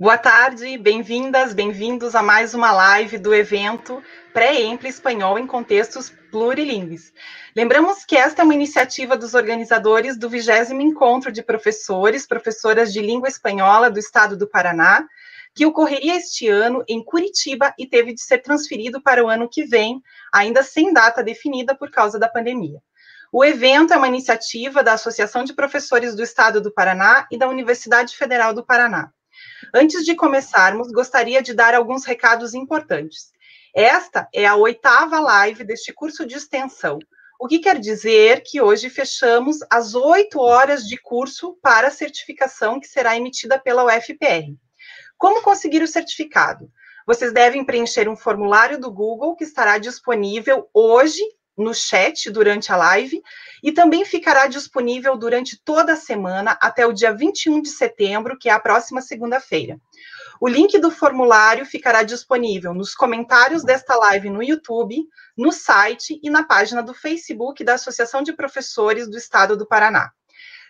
Boa tarde, bem-vindas, bem-vindos a mais uma live do evento Pré-Emple Espanhol em Contextos Plurilingues. Lembramos que esta é uma iniciativa dos organizadores do 20 Encontro de Professores, Professoras de Língua Espanhola do Estado do Paraná, que ocorreria este ano em Curitiba e teve de ser transferido para o ano que vem, ainda sem data definida por causa da pandemia. O evento é uma iniciativa da Associação de Professores do Estado do Paraná e da Universidade Federal do Paraná. Antes de começarmos, gostaria de dar alguns recados importantes. Esta é a oitava live deste curso de extensão, o que quer dizer que hoje fechamos as oito horas de curso para a certificação que será emitida pela UFPR. Como conseguir o certificado? Vocês devem preencher um formulário do Google que estará disponível hoje no chat durante a live e também ficará disponível durante toda a semana até o dia 21 de setembro, que é a próxima segunda-feira. O link do formulário ficará disponível nos comentários desta live no YouTube, no site e na página do Facebook da Associação de Professores do Estado do Paraná.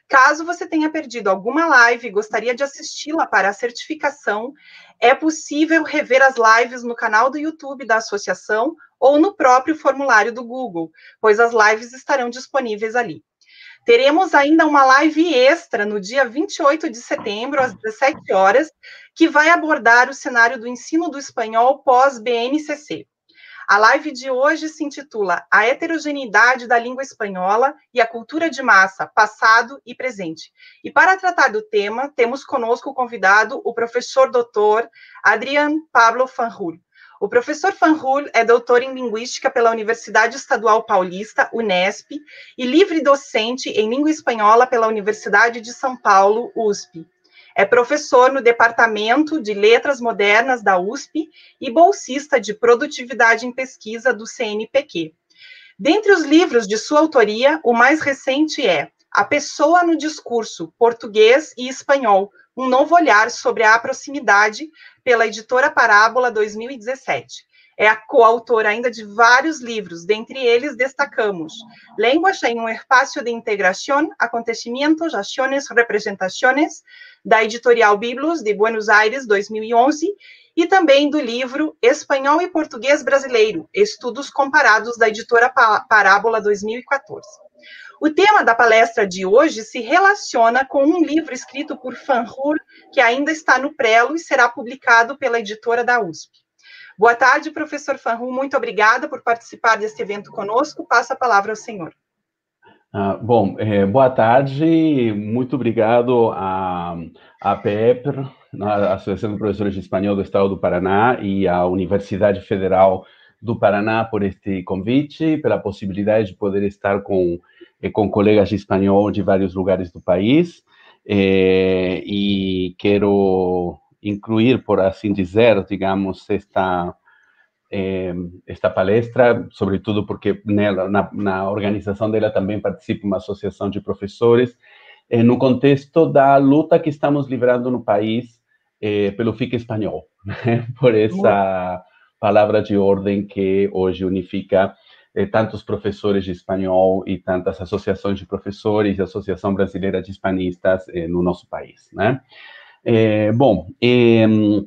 Caso você tenha perdido alguma live e gostaria de assisti-la para a certificação, é possível rever as lives no canal do YouTube da associação ou no próprio formulário do Google, pois as lives estarão disponíveis ali. Teremos ainda uma live extra no dia 28 de setembro, às 17 horas, que vai abordar o cenário do ensino do espanhol pós-BNCC. A live de hoje se intitula A Heterogeneidade da Língua Espanhola e a Cultura de Massa, Passado e Presente. E para tratar do tema, temos conosco o convidado o professor doutor Adrian Pablo Fanjul. O professor Fanjul é doutor em Linguística pela Universidade Estadual Paulista, Unesp, e livre docente em Língua Espanhola pela Universidade de São Paulo, USP. É professor no Departamento de Letras Modernas da USP e bolsista de Produtividade em Pesquisa do CNPq. Dentre os livros de sua autoria, o mais recente é A Pessoa no Discurso, Português e Espanhol, um novo olhar sobre a proximidade, pela editora Parábola 2017. É a coautora ainda de vários livros, dentre eles destacamos Lenguas em é um Espaço de Integração, Acontecimentos, Ações, Representações, da editorial Biblos, de Buenos Aires, 2011, e também do livro Espanhol e Português Brasileiro, Estudos Comparados, da editora Parábola, 2014. O tema da palestra de hoje se relaciona com um livro escrito por Fanhur, que ainda está no prelo e será publicado pela editora da USP. Boa tarde, professor Fanru, muito obrigada por participar deste evento conosco. Passa a palavra ao senhor. Ah, bom, é, boa tarde, muito obrigado à a, a PEPR, né, a Associação de Professores de Espanhol do Estado do Paraná e à Universidade Federal do Paraná por este convite, pela possibilidade de poder estar com, eh, com colegas de espanhol de vários lugares do país. É, e quero incluir, por assim dizer, digamos, esta, eh, esta palestra, sobretudo porque nela, na, na, organização dela também participa uma associação de professores, eh, no contexto da luta que estamos livrando no país eh, pelo FIC espanhol, né? por essa palavra de ordem que hoje unifica tantos professores de espanhol e tantas associações de professores e Associação Brasileira de Hispanistas no nosso país, né? Bueno, eh, bom, em,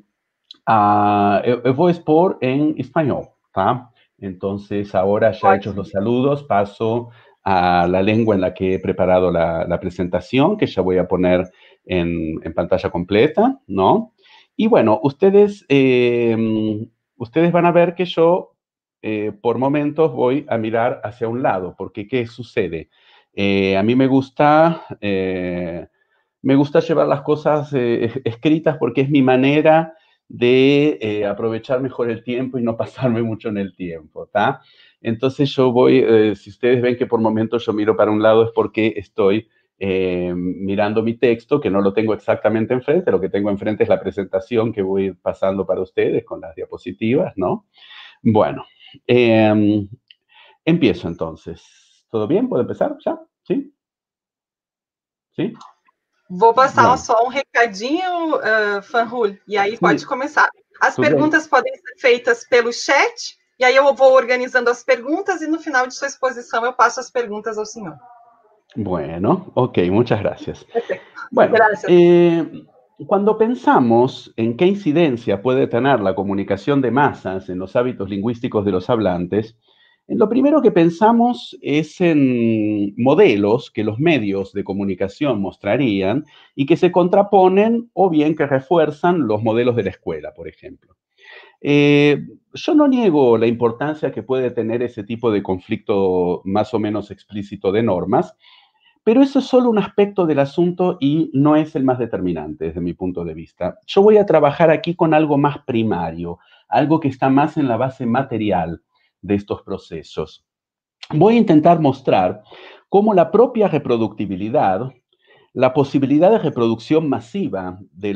a, eu, en español, expor em espanhol, tá? hechos los saludos, paso a la lengua en la que he preparado la, presentación, que ya voy a poner en, pantalla completa, ¿no? Y bueno, ustedes, em, ustedes van a ver que yo eh, por momentos voy a mirar hacia un lado, porque ¿qué sucede? Eh, a mí me gusta me gusta llevar las cosas eh, escritas porque es mi manera de eh, aprovechar mejor el tiempo y no pasarme mucho en el tiempo, ¿está? Entonces yo voy, eh, si ustedes ven que por momentos yo miro para un lado es porque estoy mirando mi texto, que no lo tengo exactamente enfrente, lo que tengo enfrente es la presentación que voy pasando para ustedes con las diapositivas, ¿no? Bueno, em, empiezo entonces. ¿Todo bien? ¿Puedo empezar ya? ¿Sí? ¿Sí? Vou passar Não. só um recadinho, uh, ah, Fanhul, e aí pode Sim. começar. As Tudo perguntas bem. podem ser feitas pelo chat, e aí eu vou organizando as perguntas, e no final de sua exposição eu passo as perguntas ao senhor. Bueno, ok, muchas gracias. Perfecto. Bueno, Eh, cuando pensamos en qué incidencia puede tener la comunicación de masas en los hábitos lingüísticos de los hablantes, Lo primero que pensamos es en modelos que los medios de comunicación mostrarían y que se contraponen o bien que refuerzan los modelos de la escuela, por ejemplo. Eh, yo no niego la importancia que puede tener ese tipo de conflicto más o menos explícito de normas, pero eso es solo un aspecto del asunto y no es el más determinante desde mi punto de vista. Yo voy a trabajar aquí con algo más primario, algo que está más en la base material de estos procesos. Voy a intentar mostrar cómo la propia reproductibilidad, la posibilidad de reproducción masiva de,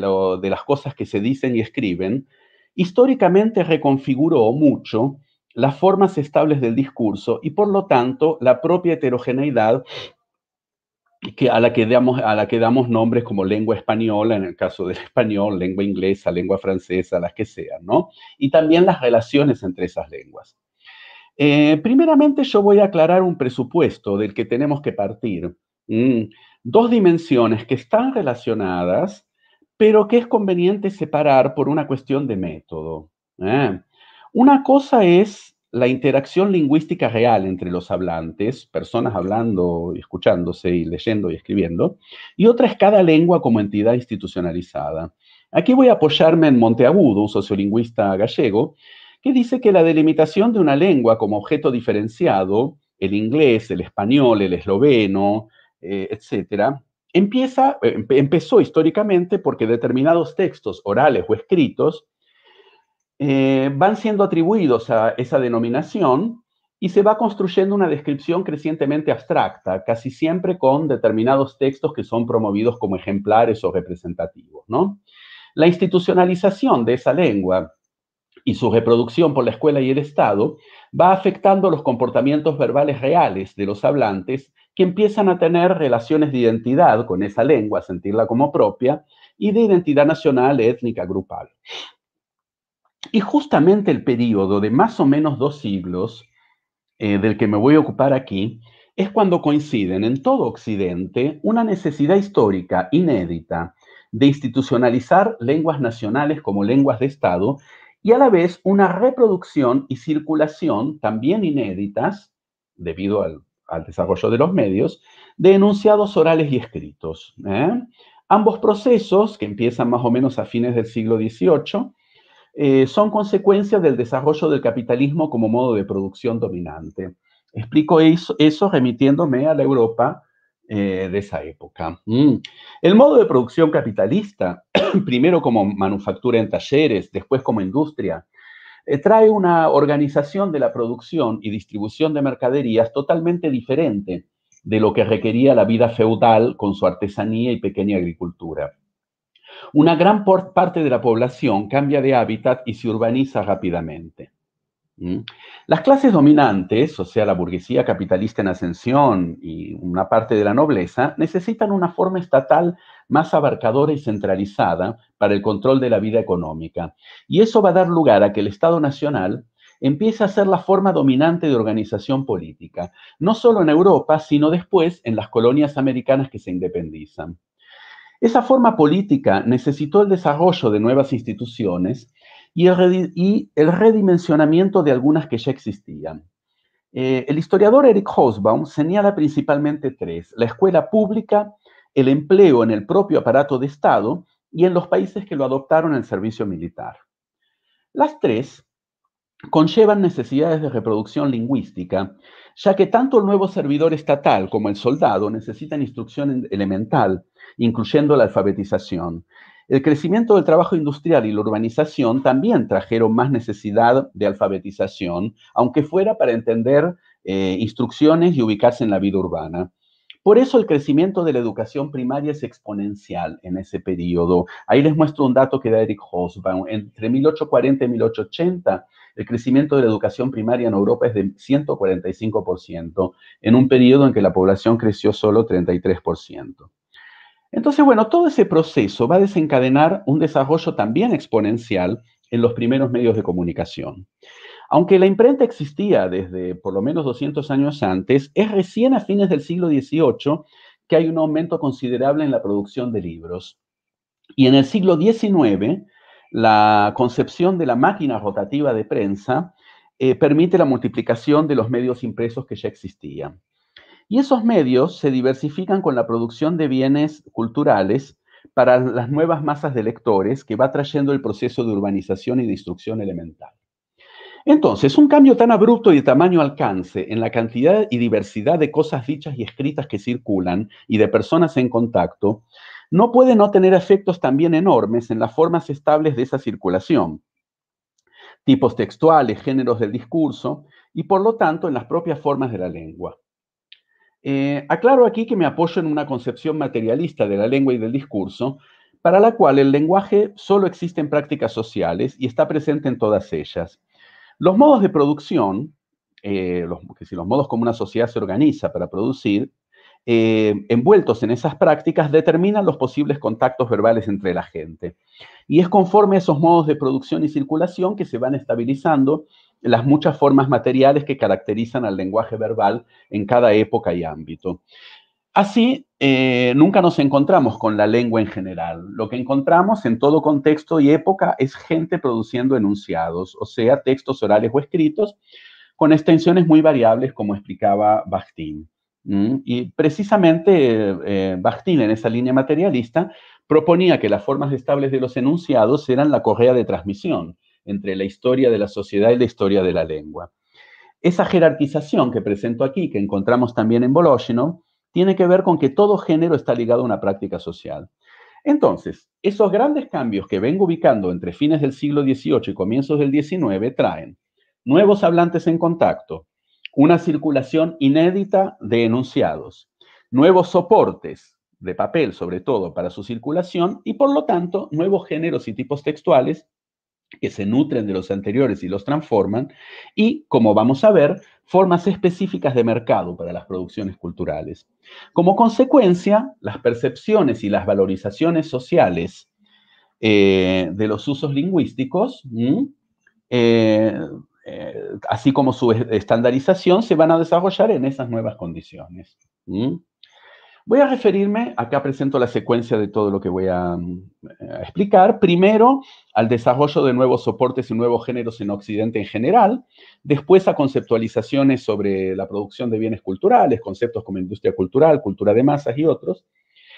las cosas que se dicen y escriben, históricamente reconfiguró mucho las formas estables del discurso y por lo tanto la propia heterogeneidad a, la que damos, a la que damos nombres como lengua española, en el caso del español, lengua inglesa, lengua francesa, las que sean, ¿no? Y también las relaciones entre esas lenguas. Eh, primeramente yo voy a aclarar un presupuesto del que tenemos que partir. dos dimensiones que están relacionadas, pero que es conveniente separar por una cuestión de método. ¿eh? Una cosa es la interacción lingüística real entre los hablantes, personas hablando, y escuchándose y leyendo y escribiendo, y otra es cada lengua como entidad institucionalizada. Aquí voy a apoyarme en Monteagudo, un sociolingüista gallego, que dice que la delimitación de una lengua como objeto diferenciado, el inglés, el español, el esloveno, eh, etc., empieza, eh, empezó históricamente porque determinados textos orales o escritos eh, van siendo atribuidos a esa denominación y se va construyendo una descripción crecientemente abstracta, casi siempre con determinados textos que son promovidos como ejemplares o representativos. ¿no? La institucionalización de esa lengua y su reproducción por la escuela y el Estado, va afectando los comportamientos verbales reales de los hablantes que empiezan a tener relaciones de identidad con esa lengua, sentirla como propia, y de identidad nacional, étnica, grupal. Y justamente el periodo de más o menos dos siglos eh, del que me voy a ocupar aquí es cuando coinciden en todo Occidente una necesidad histórica inédita de institucionalizar lenguas nacionales como lenguas de Estado y a la vez una reproducción y circulación también inéditas, debido al, desarrollo de los medios, de enunciados orales y escritos. ¿eh? Ambos procesos, que empiezan más o menos a fines del siglo XVIII, eh, son consecuencia del desarrollo del capitalismo como modo de producción dominante. Explico eso, eso remitiéndome a la Europa eh, de esa época. Mm. El modo de producción capitalista, primero como manufactura en talleres, después como industria, eh, trae una organización de la producción y distribución de mercaderías totalmente diferente de lo que requería la vida feudal con su artesanía y pequeña agricultura. Una gran parte de la población cambia de hábitat y se urbaniza rápidamente. ¿Mm? Las clases dominantes, o sea, la burguesía capitalista en ascensión y una parte de la nobleza, necesitan una forma estatal más abarcadora y centralizada para el control de la vida económica. Y eso va a dar lugar a que el Estado Nacional empiece a ser la forma dominante de organización política, no solo en Europa, sino después en las colonias americanas que se independizan. Esa forma política necesitó el desarrollo de nuevas instituciones y el, redimensionamiento de algunas que ya existían. Eh, el historiador Eric Hosbaum señala principalmente tres, la escuela pública, el empleo en el propio aparato de Estado y en los países que lo adoptaron el servicio militar. Las tres conllevan necesidades de reproducción lingüística, ya que tanto el nuevo servidor estatal como el soldado necesitan instrucción elemental, incluyendo la alfabetización, el crecimiento del trabajo industrial y la urbanización también trajeron más necesidad de alfabetización, aunque fuera para entender eh, instrucciones y ubicarse en la vida urbana. Por eso el crecimiento de la educación primaria es exponencial en ese periodo. Ahí les muestro un dato que da Eric Hosbaum. Entre 1840 y 1880, el crecimiento de la educación primaria en Europa es de 145%, en un periodo en que la población creció solo 33%. Entonces, bueno, todo ese proceso va a desencadenar un desarrollo también exponencial en los primeros medios de comunicación. Aunque la imprenta existía desde por lo menos 200 años antes, es recién a fines del siglo XVIII que hay un aumento considerable en la producción de libros. Y en el siglo XIX, la concepción de la máquina rotativa de prensa eh, permite la multiplicación de los medios impresos que ya existían. Y esos medios se diversifican con la producción de bienes culturales para las nuevas masas de lectores que va trayendo el proceso de urbanización y de instrucción elemental. Entonces, un cambio tan abrupto y de tamaño alcance en la cantidad y diversidad de cosas dichas y escritas que circulan y de personas en contacto, no puede no tener efectos también enormes en las formas estables de esa circulación, tipos textuales, géneros del discurso y por lo tanto en las propias formas de la lengua. Eh, aclaro aquí que me apoyo en una concepción materialista de la lengua y del discurso, para la cual el lenguaje solo existe en prácticas sociales y está presente en todas ellas. Los modos de producción, eh, si los modos como una sociedad se organiza para producir, eh, envueltos en esas prácticas determinan los posibles contactos verbales entre la gente. Y es conforme a esos modos de producción y circulación que se van estabilizando las muchas formas materiales que caracterizan al lenguaje verbal en cada época y ámbito. Así, eh, nunca nos encontramos con la lengua en general. Lo que encontramos en todo contexto y época es gente produciendo enunciados, o sea, textos orales o escritos, con extensiones muy variables, como explicaba Bakhtin. Y precisamente eh, en esa línea materialista, proponía que las formas estables de los enunciados eran la correa de transmisión entre la historia de la sociedad y la historia de la lengua. Esa jerarquización que presento aquí, que encontramos también en Boloshinov, tiene que ver con que todo género está ligado a una práctica social. Entonces, esos grandes cambios que vengo ubicando entre fines del siglo XVIII y comienzos del XIX traen nuevos hablantes en contacto, una circulación inédita de enunciados, nuevos soportes de papel sobre todo para su circulación y por lo tanto nuevos géneros y tipos textuales que se nutren de los anteriores y los transforman y, como vamos a ver, formas específicas de mercado para las producciones culturales. Como consecuencia, las percepciones y las valorizaciones sociales eh, de los usos lingüísticos eh, así como su estandarización, se van a desarrollar en esas nuevas condiciones. ¿Mm? Voy a referirme, acá presento la secuencia de todo lo que voy mm, a, explicar. Primero, al desarrollo de nuevos soportes y nuevos géneros en Occidente en general. Después, a conceptualizaciones sobre la producción de bienes culturales, conceptos como industria cultural, cultura de masas y otros.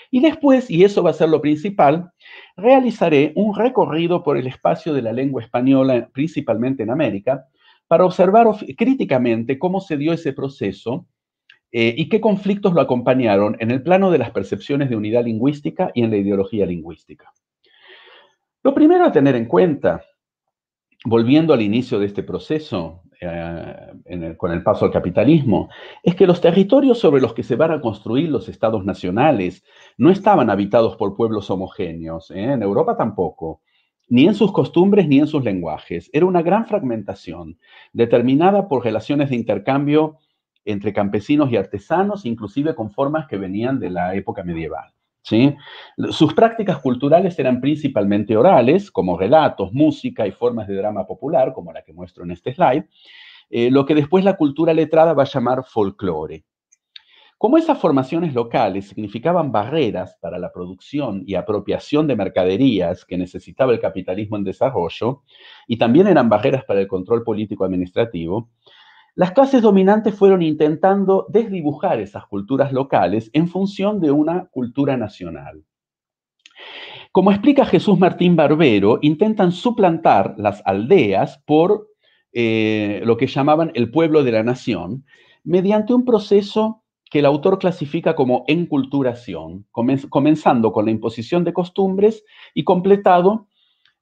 Y después, y eso va a ser lo principal, realizaré un recorrido por el espacio de la lengua española, principalmente en América, para observar críticamente cómo se dio ese proceso eh, y qué conflictos lo acompañaron en el plano de las percepciones de unidad lingüística y en la ideología lingüística. Lo primero a tener en cuenta, volviendo al inicio de este proceso, eh, con el paso al capitalismo, es que los territorios sobre los que se van a construir los estados nacionales no estaban habitados por pueblos homogéneos, ¿eh? en Europa tampoco ni en sus costumbres ni en sus lenguajes. Era una gran fragmentación, determinada por relaciones de intercambio entre campesinos y artesanos, inclusive con formas que venían de la época medieval. Sus prácticas culturales eran principalmente orales, como relatos, música y formas de drama popular, como la que muestro en este slide, eh, lo que después la cultura letrada va a llamar folclore. Como esas formaciones locales significaban barreras para la producción y apropiación de mercaderías que necesitaba el capitalismo en desarrollo, y también eran barreras para el control político-administrativo, las clases dominantes fueron intentando desdibujar esas culturas locales en función de una cultura nacional. Como explica Jesús Martín Barbero, intentan suplantar las aldeas por eh, lo que llamaban el pueblo de la nación mediante un proceso que el autor clasifica como enculturación, comenzando con la imposición de costumbres y completado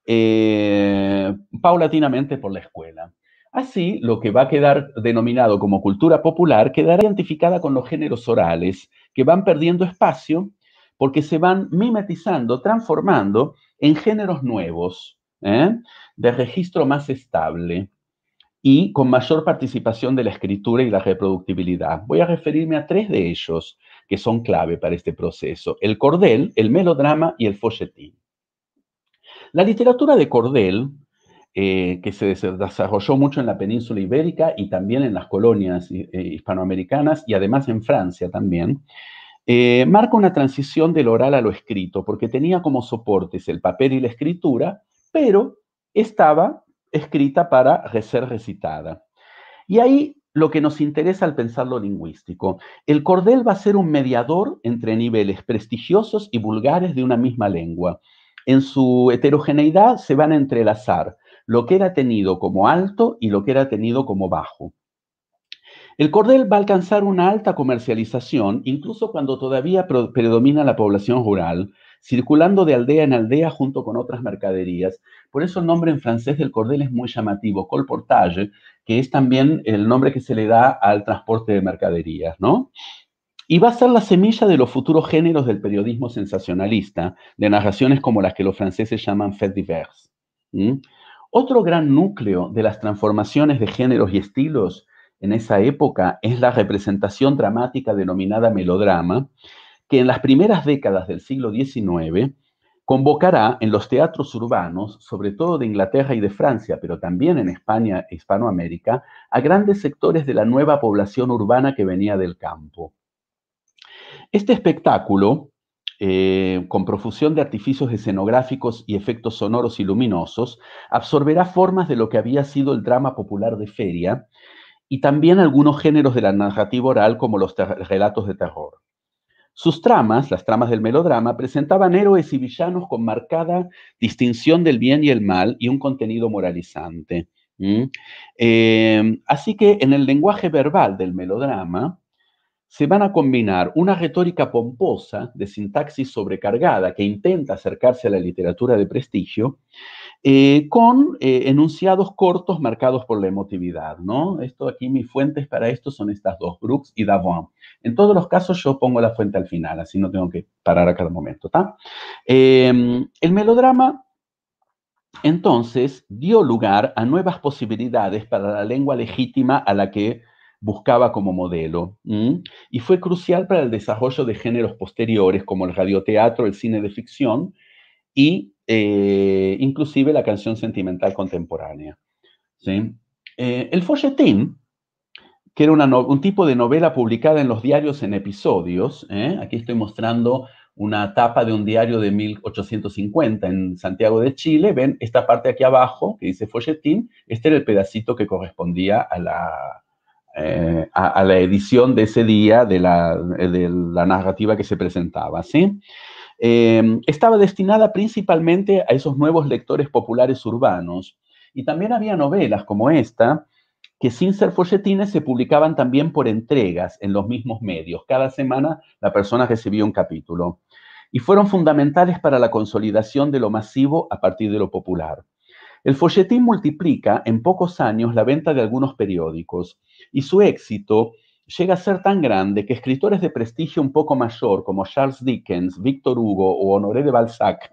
eh, paulatinamente por la escuela. Así, lo que va a quedar denominado como cultura popular quedará identificada con los géneros orales, que van perdiendo espacio porque se van mimetizando, transformando en géneros nuevos, ¿eh? de registro más estable y con mayor participación de la escritura y la reproductibilidad. Voy a referirme a tres de ellos que son clave para este proceso, el cordel, el melodrama y el folletín. La literatura de cordel, eh, que se desarrolló mucho en la península ibérica y también en las colonias eh, eh, hispanoamericanas y además en Francia también, marca una transición del oral a lo escrito, porque tenía como soportes el papel y la escritura, pero estaba escrita para ser recitada. Y ahí lo que nos interesa al pensar lo lingüístico. El cordel va a ser un mediador entre niveles prestigiosos y vulgares de una misma lengua. En su heterogeneidad se van a entrelazar lo que era tenido como alto y lo que era tenido como bajo. El cordel va a alcanzar una alta comercialización, incluso cuando todavía predomina la población rural, circulando de aldea en aldea junto con otras mercaderías. Por eso el nombre en francés del cordel es muy llamativo, colportage, que es también el nombre que se le da al transporte de mercaderías, ¿no? Y va a ser la semilla de los futuros géneros del periodismo sensacionalista, de narraciones como las que los franceses llaman fait divers. Otro gran núcleo de las transformaciones de géneros y estilos en esa época es la representación dramática denominada melodrama, que en las primeras décadas del siglo XIX convocará en los teatros urbanos, sobre todo de Inglaterra y de Francia, pero también en España e Hispanoamérica, a grandes sectores de la nueva población urbana que venía del campo. Este espectáculo, eh, con profusión de artificios escenográficos y efectos sonoros y luminosos, absorberá formas de lo que había sido el drama popular de feria y también algunos géneros de la narrativa oral como los relatos de terror. Sus tramas, las tramas del melodrama, presentaban héroes y villanos con marcada distinción del bien y el mal y un contenido moralizante. Em, así que en el lenguaje verbal del melodrama se van a combinar una retórica pomposa de sintaxis sobrecargada que intenta acercarse a la literatura de prestigio eh, con eh, enunciados cortos marcados por la emotividad, ¿no? Esto aquí, mis fuentes para esto son estas dos, Brooks y Davon. En todos los casos yo pongo la fuente al final, así no tengo que parar a cada momento, ¿está? Em, el melodrama, entonces, dio lugar a nuevas posibilidades para la lengua legítima a la que buscaba como modelo y fue crucial para el desarrollo de géneros posteriores como el radioteatro, el cine de ficción y eh, inclusive la canción sentimental contemporánea. ¿sí? Eh, el folletín, que era un tipo de novela publicada en los diarios en episodios, ¿eh? aquí estoy mostrando una tapa de un diario de 1850 en Santiago de Chile, ven esta parte aquí abajo que dice folletín, este era el pedacito que correspondía a la, la edición de ese día de la, de la narrativa que se presentaba, ¿sí? Em, estaba destinada principalmente a esos nuevos lectores populares urbanos. Y también había novelas como esta, que sin ser folletines se publicaban también por entregas en los mismos medios. Cada semana la persona recibía un capítulo. Y fueron fundamentales para la consolidación de lo masivo a partir de lo popular. El folletín multiplica en pocos años la venta de algunos periódicos y su éxito llega a ser tan grande que escritores de prestigio un poco mayor como Charles Dickens, Víctor Hugo o Honoré de Balzac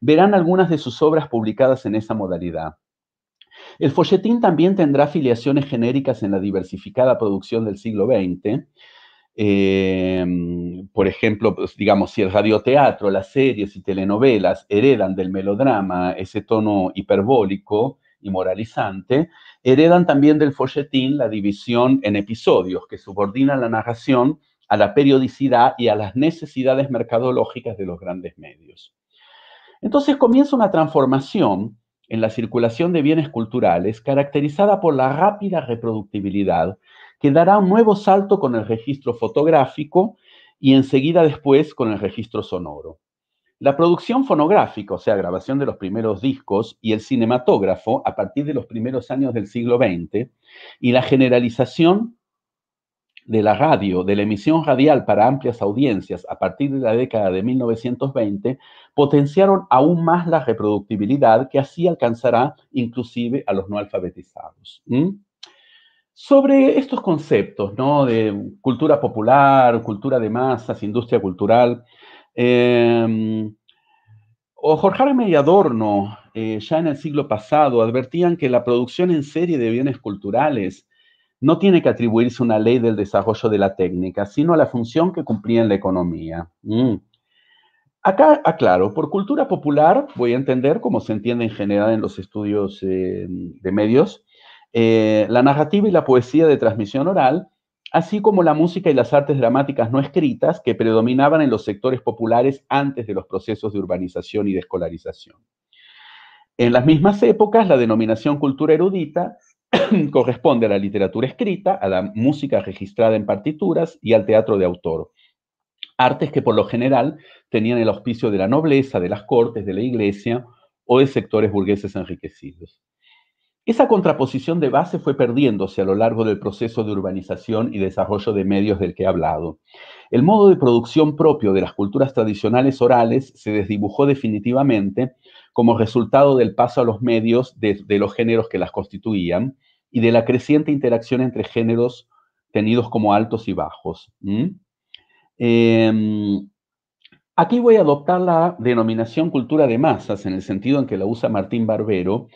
verán algunas de sus obras publicadas en esa modalidad. El folletín también tendrá afiliaciones genéricas en la diversificada producción del siglo XX. Em, por ejemplo, pues, digamos, si el radioteatro, las series y telenovelas heredan del melodrama ese tono hiperbólico y moralizante, Heredan también del folletín la división en episodios, que subordina la narración a la periodicidad y a las necesidades mercadológicas de los grandes medios. Entonces comienza una transformación en la circulación de bienes culturales caracterizada por la rápida reproductibilidad que dará un nuevo salto con el registro fotográfico y enseguida después con el registro sonoro. La producción fonográfica, o sea, grabación de los primeros discos, y el cinematógrafo a partir de los primeros años del siglo XX, y la generalización de la radio, de la emisión radial para amplias audiencias a partir de la década de 1920, potenciaron aún más la reproductibilidad que así alcanzará inclusive a los no alfabetizados. Sobre estos conceptos ¿no? de cultura popular, cultura de masas, industria cultural, Em, o Jorge Arme y Adorno, eh, ya en el siglo pasado, advertían que la producción en serie de bienes culturales no tiene que atribuirse a una ley del desarrollo de la técnica, sino a la función que cumplía en la economía. Mm. Acá aclaro, por cultura popular voy a entender, como se entiende en general en los estudios eh, de medios, eh, la narrativa y la poesía de transmisión oral así como la música y las artes dramáticas no escritas que predominaban en los sectores populares antes de los procesos de urbanización y de escolarización. En las mismas épocas, la denominación cultura erudita corresponde a la literatura escrita, a la música registrada en partituras y al teatro de autor. Artes que por lo general tenían el auspicio de la nobleza, de las cortes, de la iglesia o de sectores burgueses enriquecidos. Esa contraposición de base fue perdiéndose a lo largo del proceso de urbanización y desarrollo de medios del que he hablado. El modo de producción propio de las culturas tradicionales orales se desdibujó definitivamente como resultado del paso a los medios de, los géneros que las constituían y de la creciente interacción entre géneros tenidos como altos y bajos. Em, aquí voy a adoptar la denominación cultura de masas en el sentido en que la usa Martín Barbero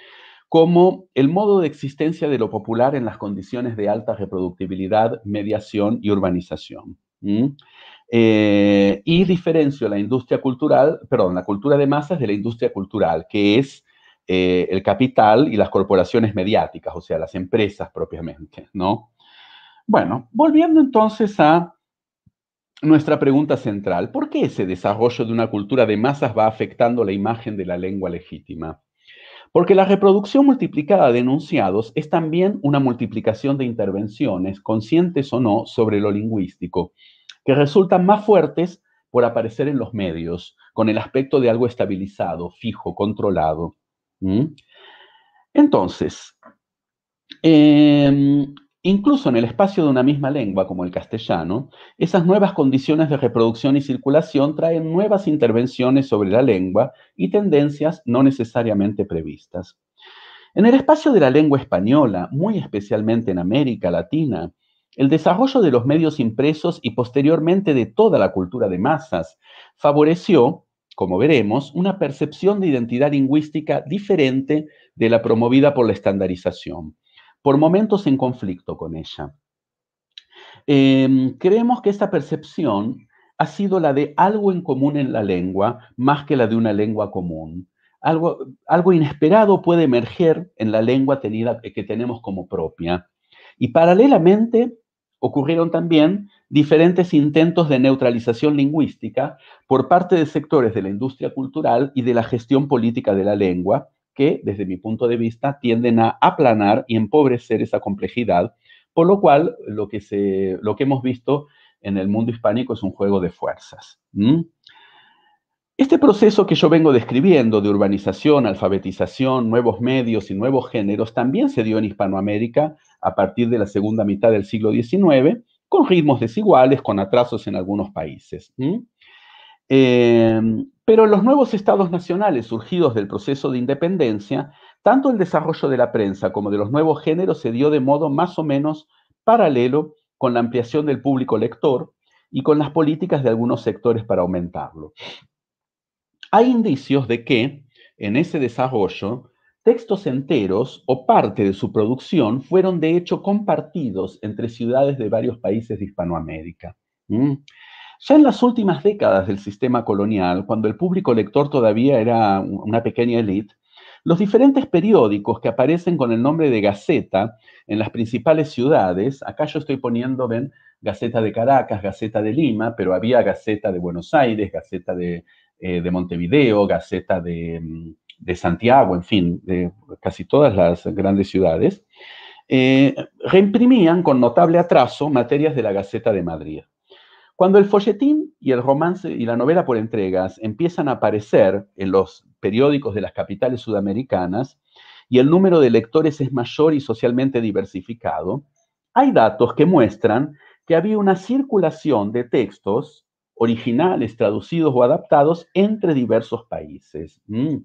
como el modo de existencia de lo popular en las condiciones de alta reproductibilidad, mediación y urbanización. Eh, y diferencio la industria cultural, perdón, la cultura de masas de la industria cultural, que es eh, el capital y las corporaciones mediáticas, o sea, las empresas propiamente, ¿no? Bueno, volviendo entonces a nuestra pregunta central, ¿por qué ese desarrollo de una cultura de masas va afectando la imagen de la lengua legítima? Porque la reproducción multiplicada de enunciados es también una multiplicación de intervenciones, conscientes o no, sobre lo lingüístico, que resultan más fuertes por aparecer en los medios, con el aspecto de algo estabilizado, fijo, controlado. Entonces, em, Incluso en el espacio de una misma lengua, como el castellano, esas nuevas condiciones de reproducción y circulación traen nuevas intervenciones sobre la lengua y tendencias no necesariamente previstas. En el espacio de la lengua española, muy especialmente en América Latina, el desarrollo de los medios impresos y posteriormente de toda la cultura de masas favoreció, como veremos, una percepción de identidad lingüística diferente de la promovida por la estandarización por momentos en conflicto con ella. Em, creemos que esta percepción ha sido la de algo en común en la lengua más que la de una lengua común. Algo, inesperado puede emerger en la lengua eh, que tenemos como propia. Y paralelamente ocurrieron también diferentes intentos de neutralización lingüística por parte de sectores de la industria cultural y de la gestión política de la lengua, que, desde mi punto de vista, tienden a aplanar y empobrecer esa complejidad, por lo cual lo que, se, lo que hemos visto en el mundo hispánico es un juego de fuerzas. Este proceso que yo vengo describiendo de urbanización, alfabetización, nuevos medios y nuevos géneros también se dio en Hispanoamérica a partir de la segunda mitad del siglo XIX, con ritmos desiguales, con atrasos en algunos países. Pero em, pero los nuevos estados nacionales surgidos del proceso de independencia, tanto el desarrollo de la prensa como de los nuevos géneros se dio de modo más o menos paralelo con la ampliación del público lector y con las políticas de algunos sectores para aumentarlo. Hay indicios de que, en ese desarrollo, textos enteros o parte de su producción fueron de hecho compartidos entre ciudades de varios países de Hispanoamérica. Mm. Ya en las últimas décadas del sistema colonial, cuando el público lector todavía era una pequeña élite, los diferentes periódicos que aparecen con el nombre de Gaceta en las principales ciudades, acá yo estoy poniendo, ven, Gaceta de Caracas, Gaceta de Lima, pero había Gaceta de Buenos Aires, Gaceta de, eh, Montevideo, Gaceta mm, de, Santiago, en fin, de casi todas las grandes ciudades, eh, reimprimían con notable atraso materias de la Gaceta de Madrid. Cuando el folletín y el romance y la novela por entregas empiezan a aparecer en los periódicos de las capitales sudamericanas y el número de lectores es mayor y socialmente diversificado, hay datos que muestran que había una circulación de textos originales, traducidos o adaptados entre diversos países. Mm.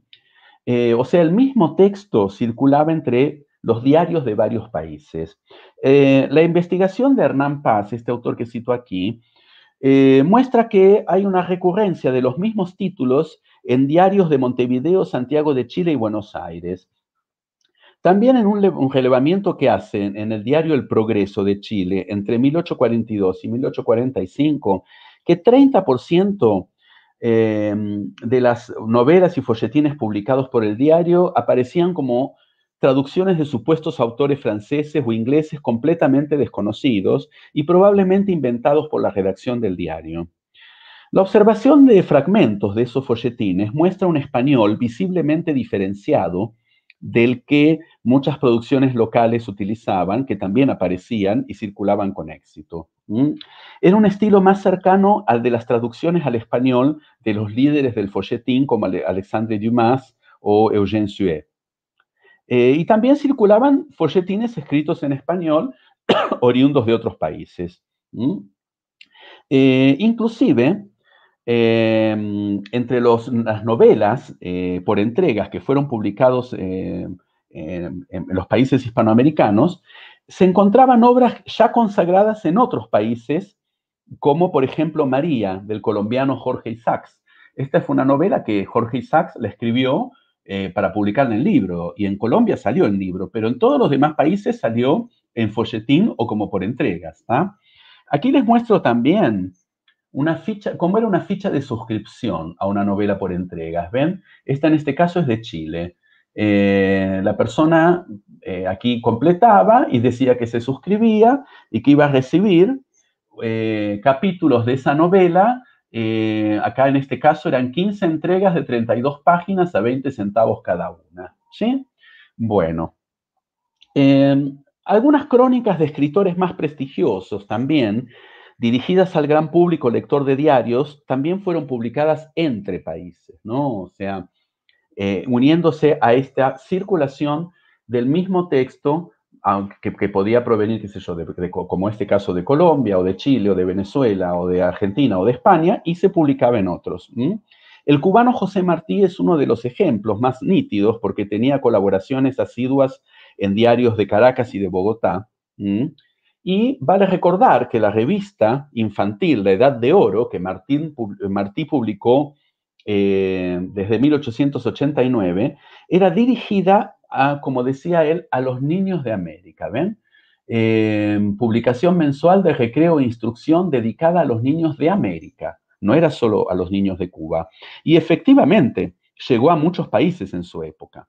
Eh, o sea, el mismo texto circulaba entre los diarios de varios países. Eh, la investigación de Hernán Paz, este autor que cito aquí, eh, muestra que hay una recurrencia de los mismos títulos en diarios de Montevideo, Santiago de Chile y Buenos Aires. También en un, relevamiento que hacen en el diario El Progreso de Chile entre 1842 y 1845, que 30% eh, de las novelas y folletines publicados por el diario aparecían como traducciones de supuestos autores franceses o ingleses completamente desconocidos y probablemente inventados por la redacción del diario. La observación de fragmentos de esos folletines muestra un español visiblemente diferenciado del que muchas producciones locales utilizaban, que también aparecían y circulaban con éxito. Era un estilo más cercano al de las traducciones al español de los líderes del folletín como Alexandre Dumas o Eugène Suet. Eh, y también circulaban folletines escritos en español, oriundos de otros países. Eh, inclusive, em, entre las novelas eh, por entregas que fueron publicados en los países hispanoamericanos, se encontraban obras ya consagradas en otros países, como por ejemplo María, del colombiano Jorge Isaacs. Esta fue una novela que Jorge Isaacs la escribió eh, para publicar en el libro. Y en Colombia salió el libro, pero en todos los demás países salió en folletín o como por entregas. ¿ah? Aquí les muestro también una ficha, cómo era una ficha de suscripción a una novela por entregas. ¿Ven? Esta en este caso es de Chile. Eh, la persona eh, aquí completaba y decía que se suscribía y que iba a recibir capítulos de esa novela eh, acá en este caso eran 15 entregas de 32 páginas a 20 centavos cada una. ¿Sí? Bueno. Em, algunas crónicas de escritores más prestigiosos también, dirigidas al gran público lector de diarios, también fueron publicadas entre países, ¿no? O sea, eh, uniéndose a esta circulación del mismo texto aunque, que podía provenir, qué sé yo, de, como este caso de Colombia o de Chile o de Venezuela o de Argentina o de España, y se publicaba en otros. El cubano José Martí es uno de los ejemplos más nítidos porque tenía colaboraciones asiduas en diarios de Caracas y de Bogotá. Y vale recordar que la revista infantil La Edad de Oro, que Martín, Martí publicó eh, desde 1889, era dirigida como decía él, a los niños de América, ¿ven? Em, publicación mensual de recreo e instrucción dedicada a los niños de América, no era solo a los niños de Cuba. Y efectivamente, llegó a muchos países en su época.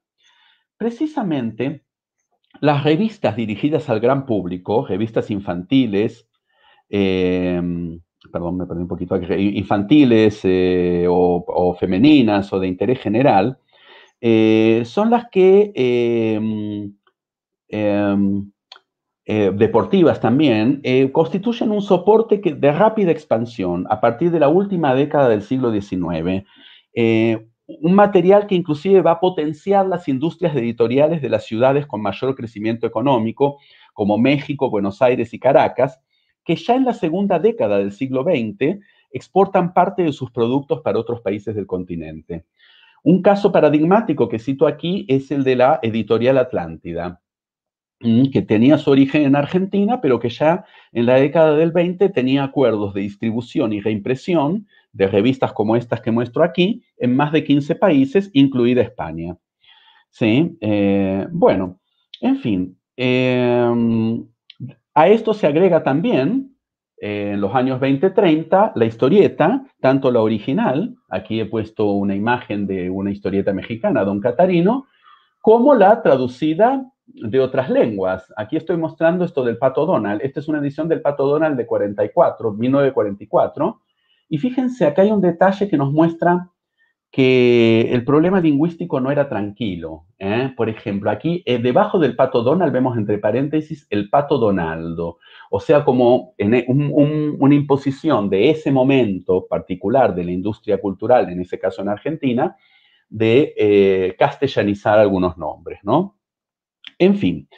Precisamente, las revistas dirigidas al gran público, revistas infantiles, em, perdón, me perdí un poquito, infantiles eh, o femeninas o de interés general, eh, son las que, em, em, eh, deportivas también, eh, constituyen un soporte que, de rápida expansión a partir de la última década del siglo XIX. un material que inclusive va a potenciar las industrias editoriales de las ciudades con mayor crecimiento económico, como México, Buenos Aires y Caracas, que ya en la segunda década del siglo XX exportan parte de sus productos para otros países del continente. Un caso paradigmático que cito aquí es el de la editorial Atlántida, mm, que tenía su origen en Argentina, pero que ya en la década del 20 tenía acuerdos de distribución y reimpresión de revistas como estas que muestro aquí en más de 15 países, incluida España. ¿Sí? Eh, bueno, en fin, eh, a esto se agrega también en eh, los años 20-30, la historieta, tanto la original, aquí he puesto una imagen de una historieta mexicana, Don Catarino, como la traducida de otras lenguas. Aquí estoy mostrando esto del Pato Donald. Esta es una edición del Pato Donald de 44, 1944. Y fíjense, acá hay un detalle que nos muestra que el problema lingüístico no era tranquilo. ¿eh? Por ejemplo, aquí eh, debajo del pato Donald vemos entre paréntesis el pato Donaldo. O sea, como e, una imposición de ese momento particular de la industria cultural, en ese caso en Argentina, de eh, castellanizar algunos nombres, ¿no? En fin.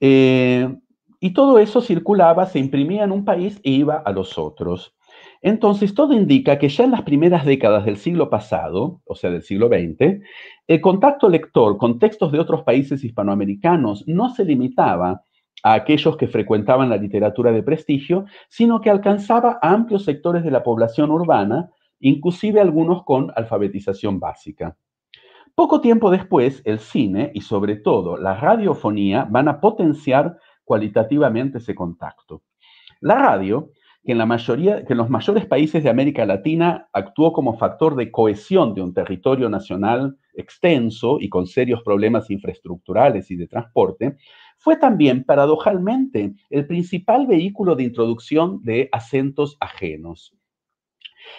y todo eso circulaba, se imprimía en un país e iba a los otros. Entonces, todo indica que ya en las primeras décadas del siglo pasado, o sea, del siglo XX, el contacto lector con textos de otros países hispanoamericanos no se limitaba a aquellos que frecuentaban la literatura de prestigio, sino que alcanzaba a amplios sectores de la población urbana, inclusive algunos con alfabetización básica. Poco tiempo después, el cine y sobre todo la radiofonía van a potenciar cualitativamente ese contacto. La radio que en, la mayoría, que en los mayores países de América Latina actuó como factor de cohesión de un territorio nacional extenso y con serios problemas infraestructurales y de transporte, fue también, paradojalmente, el principal vehículo de introducción de acentos ajenos.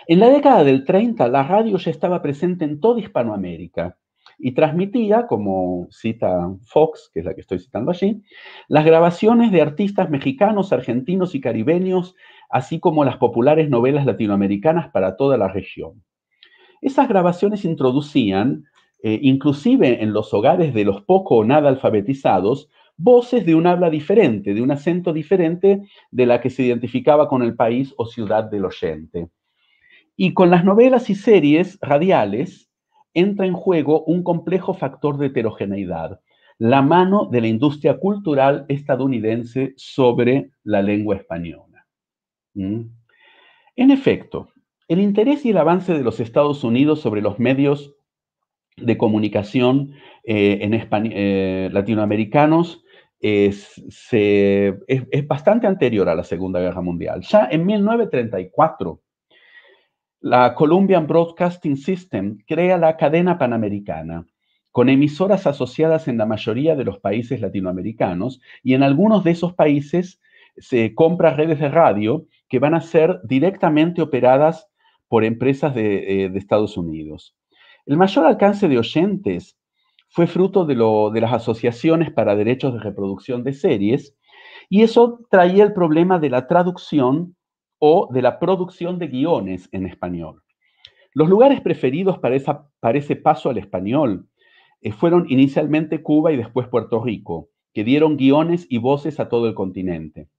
En la década del 30, la radio ya estaba presente en toda Hispanoamérica y transmitía, como cita Fox, que es la que estoy citando allí, las grabaciones de artistas mexicanos, argentinos y caribeños así como las populares novelas latinoamericanas para toda la región. Esas grabaciones introducían, eh, inclusive en los hogares de los poco o nada alfabetizados, voces de un habla diferente, de un acento diferente de la que se identificaba con el país o ciudad del oyente. Y con las novelas y series radiales entra en juego un complejo factor de heterogeneidad, la mano de la industria cultural estadounidense sobre la lengua española. En efecto, el interés y el avance de los Estados Unidos sobre los medios de comunicación eh, en eh, latinoamericanos es, es, bastante anterior a la Segunda Guerra Mundial. Ya en 1934, la Columbian Broadcasting System crea la cadena panamericana, con emisoras asociadas en la mayoría de los países latinoamericanos, y en algunos de esos países se compra redes de radio que van a ser directamente operadas por empresas eh, de, Estados Unidos. El mayor alcance de oyentes fue fruto de, las asociaciones para derechos de reproducción de series y eso traía el problema de la traducción o de la producción de guiones en español. Los lugares preferidos para, ese paso al español eh, fueron inicialmente Cuba y después Puerto Rico, que dieron guiones y voces a todo el continente.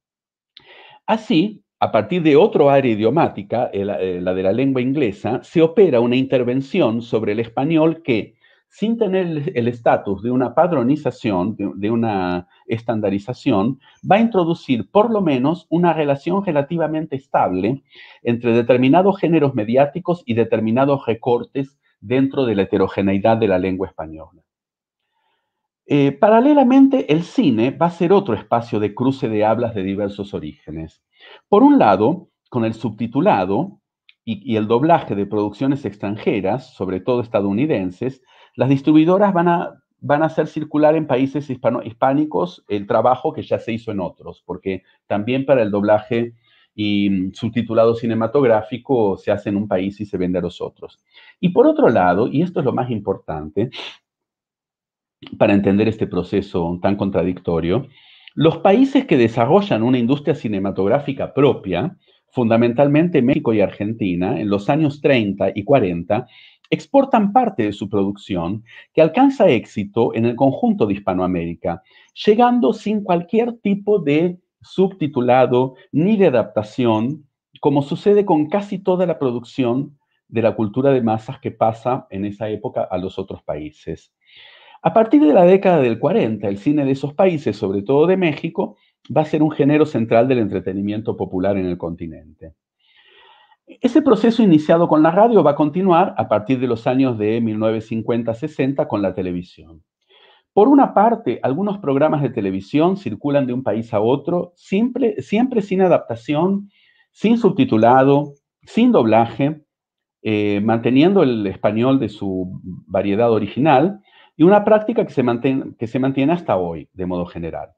Así, a partir de otro área idiomática, eh, eh, la, de la lengua inglesa, se opera una intervención sobre el español que, sin tener el estatus de una padronización, de, una estandarización, va a introducir por lo menos una relación relativamente estable entre determinados géneros mediáticos y determinados recortes dentro de la heterogeneidad de la lengua española. Eh, paralelamente, el cine va a ser otro espacio de cruce de hablas de diversos orígenes. Por un lado, con el subtitulado y, el doblaje de producciones extranjeras, sobre todo estadounidenses, las distribuidoras van a, hacer circular en países hispano, hispánicos el trabajo que ya se hizo en otros, porque también para el doblaje y mm, subtitulado cinematográfico se hace en un país y se vende a los otros. Y por otro lado, y esto es lo más importante para entender este proceso tan contradictorio, los países que desarrollan una industria cinematográfica propia, fundamentalmente México y Argentina, en los años 30 y 40, exportan parte de su producción que alcanza éxito en el conjunto de Hispanoamérica, llegando sin cualquier tipo de subtitulado ni de adaptación, como sucede con casi toda la producción de la cultura de masas que pasa en esa época a los otros países. A partir de la década del 40, el cine de esos países, sobre todo de México, va a ser un género central del entretenimiento popular en el continente. Ese proceso iniciado con la radio va a continuar a partir de los años de 1950-60 con la televisión. Por una parte, algunos programas de televisión circulan de un país a otro, siempre, siempre sin adaptación, sin subtitulado, sin doblaje, eh, manteniendo el español de su variedad original, y una práctica que se, mantiene, que se mantiene hasta hoy, de modo general.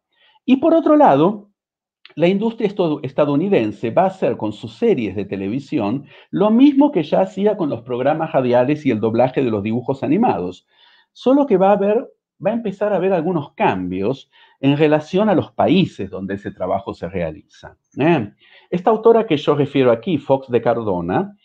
Y por otro lado, la industria estadounidense va a hacer con sus series de televisión lo mismo que ya hacía con los programas radiales y el doblaje de los dibujos animados, solo que va a va a empezar a haber algunos cambios en relación a los países donde ese trabajo se realiza. ¿eh? Esta autora que yo refiero aquí, Fox de Cardona,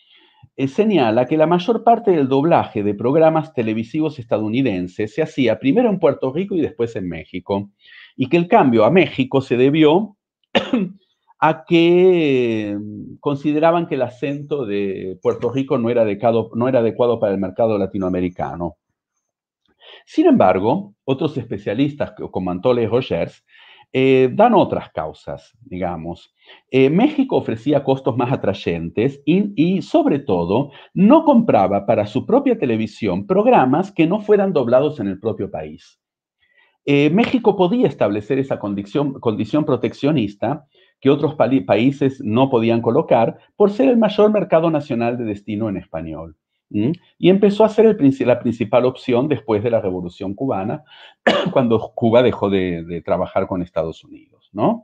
eh, señala que la mayor parte del doblaje de programas televisivos estadounidenses se hacía primero en Puerto Rico y después en México, y que el cambio a México se debió a que mm, consideraban que el acento de Puerto Rico no era adecuado, no era adecuado para el mercado latinoamericano. Sin embargo, otros especialistas como Antole Rogers eh, dan otras causas, digamos. Eh, México ofrecía costos más atrayentes y, sobre todo, no compraba para su propia televisión programas que no fueran doblados en el propio país. Eh, México podía establecer esa condición, proteccionista que otros países no podían colocar por ser el mayor mercado nacional de destino en español. Y empezó a ser la principal opción después de la Revolución Cubana, cuando Cuba dejó de, trabajar con Estados Unidos, ¿no?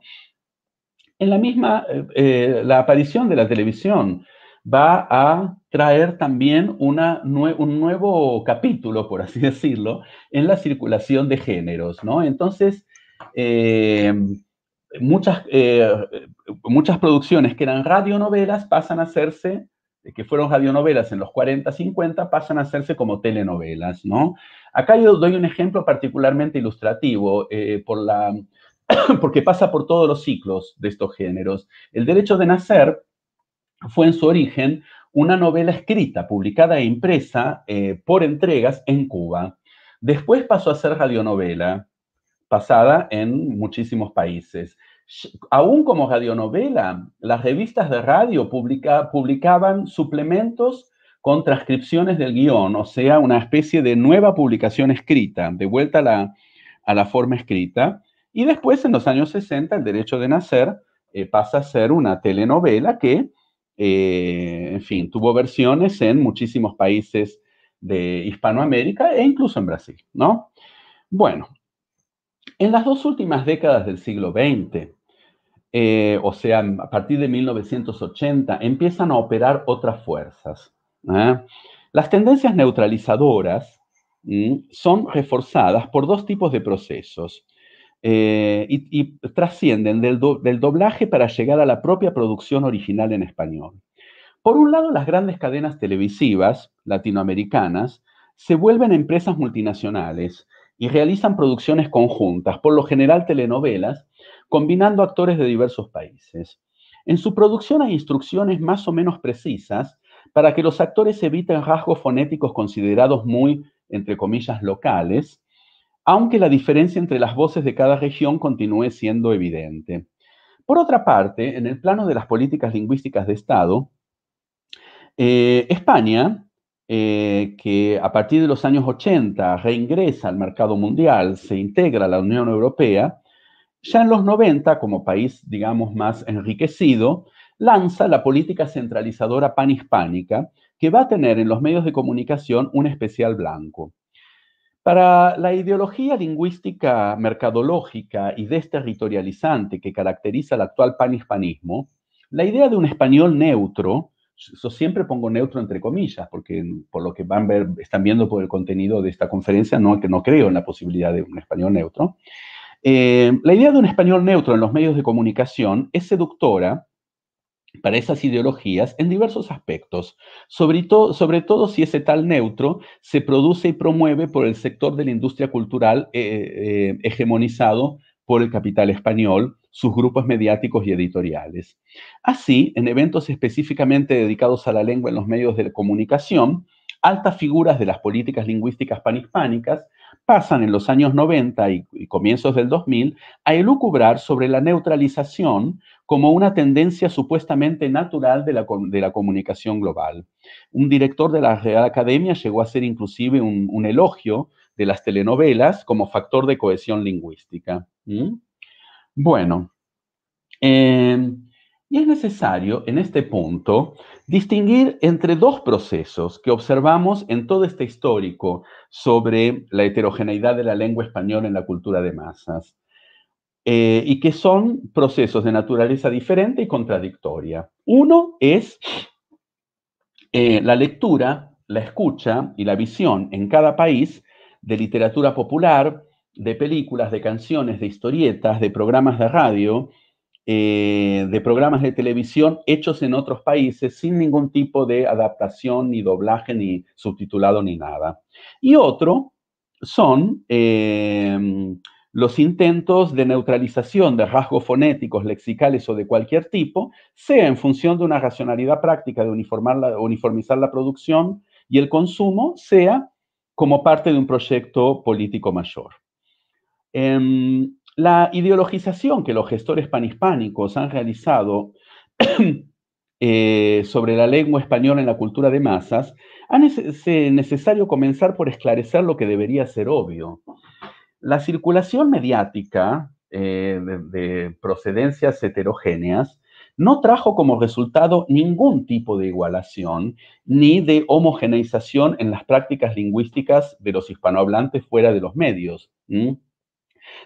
En la misma, eh, eh, la aparición de la televisión va a traer también una un nuevo capítulo, por así decirlo, en la circulación de géneros, ¿no? Entonces, em, muchas, eh, muchas producciones que eran radionovelas pasan a hacerse que fueron radionovelas en los 40, 50, pasan a hacerse como telenovelas, ¿no? Acá yo doy un ejemplo particularmente ilustrativo eh, porque pasa por todos los ciclos de estos géneros. El derecho de nacer fue en su origen una novela escrita, publicada e impresa eh, por entregas en Cuba. Después pasó a ser radionovela, pasada en muchísimos países. Aún como radionovela, las revistas de radio publicaban suplementos con transcripciones del guión, o sea, una especie de nueva publicación escrita, de vuelta a la, forma escrita. Y después, en los años 60, El Derecho de Nacer eh, pasa a ser una telenovela que, eh, en fin, tuvo versiones en muchísimos países de Hispanoamérica e incluso en Brasil, ¿no? Bueno, en las dos últimas décadas del siglo XX, eh, o sea, a partir de 1980, empiezan a operar otras fuerzas. ¿eh? Las tendencias neutralizadoras son reforzadas por dos tipos de procesos eh, y, trascienden del, del doblaje para llegar a la propia producción original en español. Por un lado, las grandes cadenas televisivas latinoamericanas se vuelven empresas multinacionales y realizan producciones conjuntas, por lo general telenovelas, combinando actores de diversos países. En su producción hay instrucciones más o menos precisas para que los actores eviten rasgos fonéticos considerados muy, entre comillas, locales, aunque la diferencia entre las voces de cada región continúe siendo evidente. Por otra parte, en el plano de las políticas lingüísticas de Estado, eh, España eh, que a partir de los años 80 reingresa al mercado mundial, se integra a la Unión Europea, ya en los 90, como país, digamos, más enriquecido, lanza la política centralizadora panhispánica, que va a tener en los medios de comunicación un especial blanco. Para la ideología lingüística mercadológica y desterritorializante que caracteriza el actual panhispanismo, la idea de un español neutro yo siempre pongo neutro entre comillas, porque por lo que van ver, están viendo por el contenido de esta conferencia, no, que no creo en la posibilidad de un español neutro. Eh, la idea de un español neutro en los medios de comunicación es seductora para esas ideologías en diversos aspectos, sobre, sobre todo si ese tal neutro se produce y promueve por el sector de la industria cultural eh, eh, hegemonizado por el capital español, sus grupos mediáticos y editoriales. Así, en eventos específicamente dedicados a la lengua en los medios de comunicación, altas figuras de las políticas lingüísticas panhispánicas pasan en los años 90 y, comienzos del 2000 a elucubrar sobre la neutralización como una tendencia supuestamente natural de la, de la, comunicación global. Un director de la Real Academia llegó a ser inclusive un, elogio de las telenovelas como factor de cohesión lingüística. Bueno, em, y es necesario en este punto distinguir entre dos procesos que observamos en todo este histórico sobre la heterogeneidad de la lengua española en la cultura de masas, eh, y que son procesos de naturaleza diferente y contradictoria. Uno es eh, la lectura, la escucha y la visión en cada país de literatura popular, de películas, de canciones, de historietas, de programas de radio, eh, de programas de televisión hechos en otros países sin ningún tipo de adaptación, ni doblaje, ni subtitulado, ni nada. Y otro son em, los intentos de neutralización de rasgos fonéticos, lexicales o de cualquier tipo, sea en función de una racionalidad práctica de uniformar la, uniformizar la producción y el consumo, sea como parte de un proyecto político mayor. Em, la ideologización que los gestores panhispánicos han realizado eh, sobre la lengua española en la cultura de masas, es necesario comenzar por esclarecer lo que debería ser obvio. La circulación mediática eh, de, procedencias heterogéneas no trajo como resultado ningún tipo de igualación ni de homogeneización en las prácticas lingüísticas de los hispanohablantes fuera de los medios.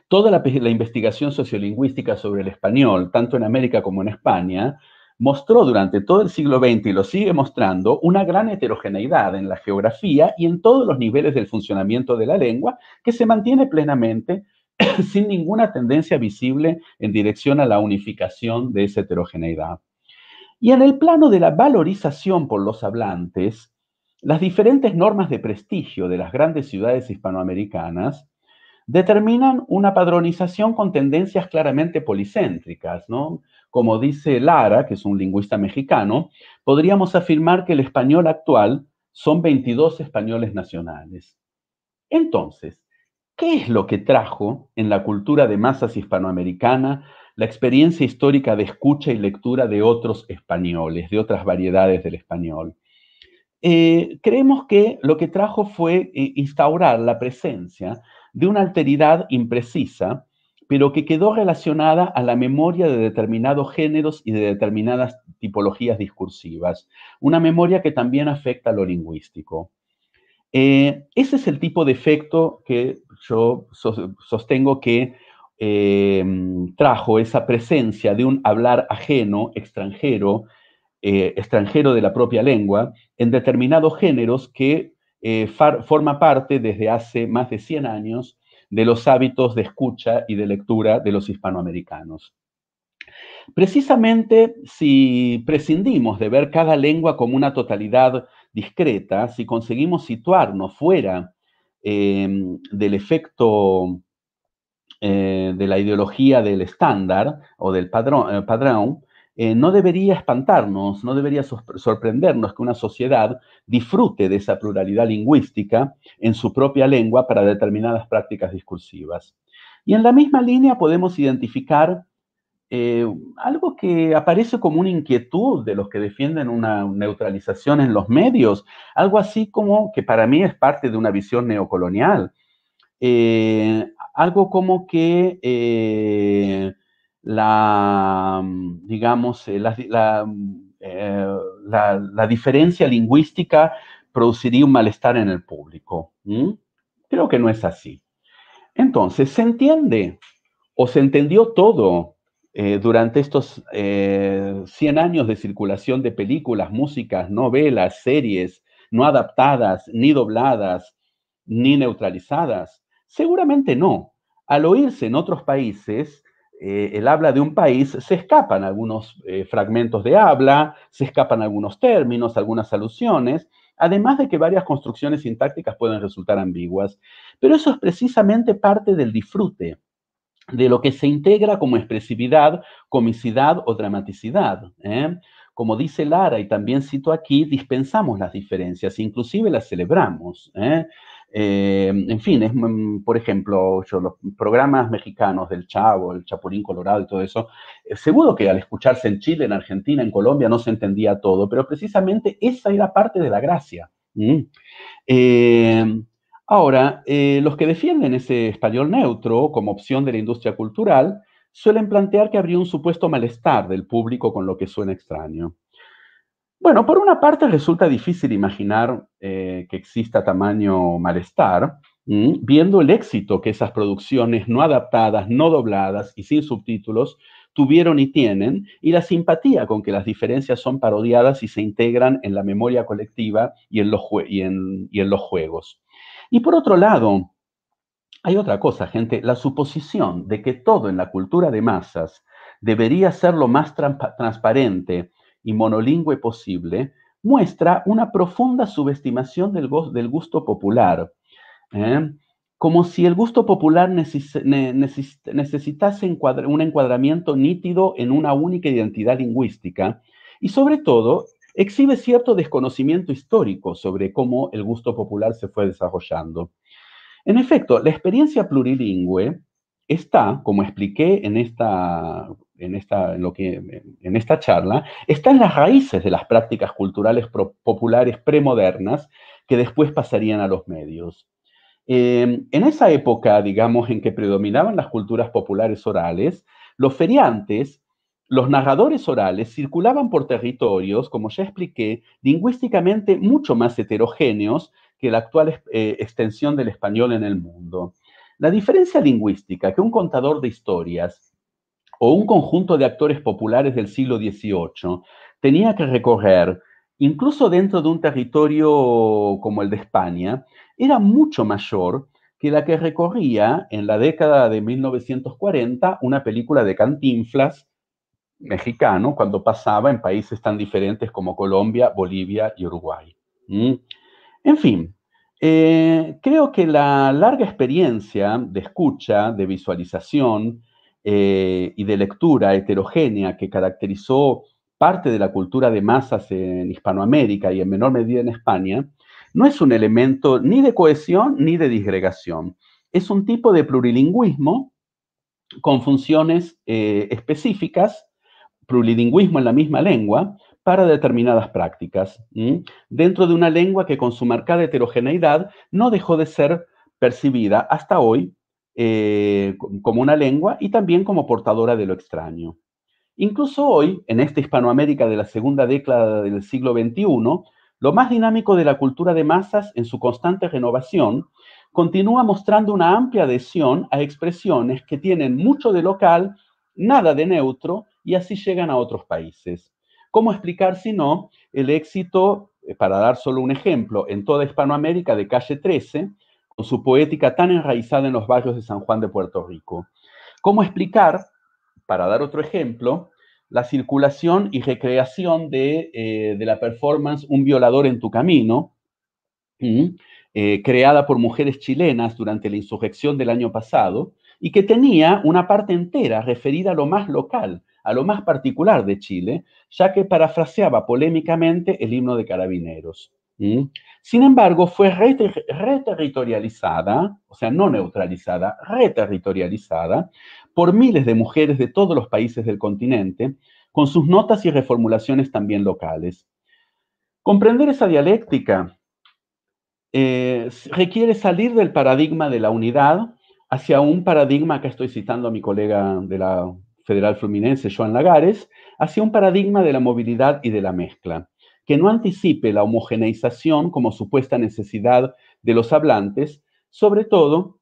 Toda la, investigación sociolingüística sobre el español, tanto en América como en España, mostró durante todo el siglo XX y lo sigue mostrando una gran heterogeneidad en la geografía y en todos los niveles del funcionamiento de la lengua que se mantiene plenamente sin ninguna tendencia visible en dirección a la unificación de esa heterogeneidad. Y en el plano de la valorización por los hablantes, las diferentes normas de prestigio de las grandes ciudades hispanoamericanas determinan una padronización con tendencias claramente policéntricas, ¿no? Como dice Lara, que es un lingüista mexicano, podríamos afirmar que el español actual son 22 españoles nacionales. Entonces, ¿qué es lo que trajo en la cultura de masas hispanoamericana la experiencia histórica de escucha y lectura de otros españoles, de otras variedades del español? Eh, creemos que lo que trajo fue eh, instaurar la presencia de una alteridad imprecisa, pero que quedó relacionada a la memoria de determinados géneros y de determinadas tipologías discursivas, una memoria que también afecta a lo lingüístico. Eh, ese es el tipo de efecto que yo sostengo que eh, trajo esa presencia de un hablar ajeno, extranjero, eh, extranjero de la propia lengua, en determinados géneros que eh, forma parte desde hace más de 100 años de los hábitos de escucha y de lectura de los hispanoamericanos. Precisamente si prescindimos de ver cada lengua como una totalidad discreta, si conseguimos situarnos fuera em, del efecto eh, de la ideología del estándar o del padrón eh, eh, no debería espantarnos, no debería sorprendernos que una sociedad disfrute de esa pluralidad lingüística en su propia lengua para determinadas prácticas discursivas. Y en la misma línea podemos identificar eh, algo que aparece como una inquietud de los que defienden una neutralización en los medios, algo así como que para mí es parte de una visión neocolonial, eh, algo como que la, digamos, eh, eh, la, diferencia lingüística produciría un malestar en el público. Creo que no es así. Entonces, se entiende o se entendió todo eh, durante estos 100 años de circulación de películas, músicas, novelas, series, no adaptadas, ni dobladas, ni neutralizadas. Seguramente no. Al oírse en otros países, eh, el habla de un país, se escapan algunos eh, fragmentos de habla, se escapan algunos términos, algunas alusiones, además de que varias construcciones sintácticas pueden resultar ambiguas. Pero eso es precisamente parte del disfrute, de lo que se integra como expresividad, comicidad o dramaticidad. ¿eh? Como dice Lara, y también cito aquí, dispensamos las diferencias, inclusive las celebramos. Eh, en fin, mm, por ejemplo, yo, los programas mexicanos del Chavo, el Chapulín Colorado y todo eso, eh, seguro que al escucharse en Chile, en Argentina, en Colombia, no se entendía todo, pero precisamente esa era parte de la gracia. Eh, ahora, los que defienden ese español neutro como opción de la industria cultural suelen plantear que habría un supuesto malestar del público con lo que suena extraño. Bueno, por una parte resulta difícil imaginar eh, que exista tamaño malestar, viendo el éxito que esas producciones no adaptadas, no dobladas y sin subtítulos tuvieron y tienen, y la simpatía con que las diferencias son parodiadas y se integran en la memoria colectiva y en los, y en los juegos. Y por otro lado, hay otra cosa, gente, la suposición de que todo en la cultura de masas debería ser lo más transparente y monolingüe posible, muestra una profunda subestimación del, gusto popular, ¿eh? como si el gusto popular necesitase un encuadramiento nítido en una única identidad lingüística, y sobre todo exhibe cierto desconocimiento histórico sobre cómo el gusto popular se fue desarrollando. En efecto, la experiencia plurilingüe está, como expliqué en esta en esta, lo que, en esta charla están las raíces de las prácticas culturales populares premodernas que después pasarían a los medios. Em, en esa época, digamos, en que predominaban las culturas populares orales, los feriantes, los narradores orales, circulaban por territorios, como ya expliqué, lingüísticamente mucho más heterogéneos que la actual eh, extensión del español en el mundo. La diferencia lingüística que un contador de historias o un conjunto de actores populares del siglo XVIII tenía que recorrer, incluso dentro de un territorio como el de España, era mucho mayor que la que recorría en la década de 1940 una película de Cantinflas mexicano cuando pasaba en países tan diferentes como Colombia, Bolivia y Uruguay. En fin, eh, creo que la larga experiencia de escucha, de visualización, eh, y de lectura heterogénea que caracterizó parte de la cultura de masas en Hispanoamérica y en menor medida en España, no es un elemento ni de cohesión ni de disgregación. Es un tipo de plurilingüismo con funciones eh, específicas, plurilingüismo en la misma lengua, para determinadas prácticas, dentro de una lengua que con su marcada heterogeneidad no dejó de ser percibida hasta hoy eh, como una lengua y también como portadora de lo extraño. Incluso hoy, en esta Hispanoamérica de la segunda década del siglo XXI, lo más dinámico de la cultura de masas en su constante renovación continúa mostrando una amplia adhesión a expresiones que tienen mucho de local, nada de neutro y así llegan a otros países. ¿Cómo explicar, si no, el éxito, eh, para dar solo un ejemplo, en toda Hispanoamérica de Calle 13, su poética tan enraizada en los barrios de San Juan de Puerto Rico. ¿Cómo explicar, para dar otro ejemplo, la circulación y recreación de, eh, la performance Un violador en tu camino, eh, creada por mujeres chilenas durante la insurrección del año pasado, y que tenía una parte entera referida a lo más local, a lo más particular de Chile, ya que parafraseaba polémicamente el himno de carabineros. Sin embargo, fue reterritorializada, o sea, no neutralizada, reterritorializada por miles de mujeres de todos los países del continente, con sus notas y reformulaciones también locales. Comprender esa dialéctica eh, requiere salir del paradigma de la unidad hacia un paradigma, que estoy citando a mi colega de la Federal Fluminense, Joan Lagares, hacia un paradigma de la movilidad y de la mezcla que no anticipe la homogeneización como supuesta necesidad de los hablantes, sobre todo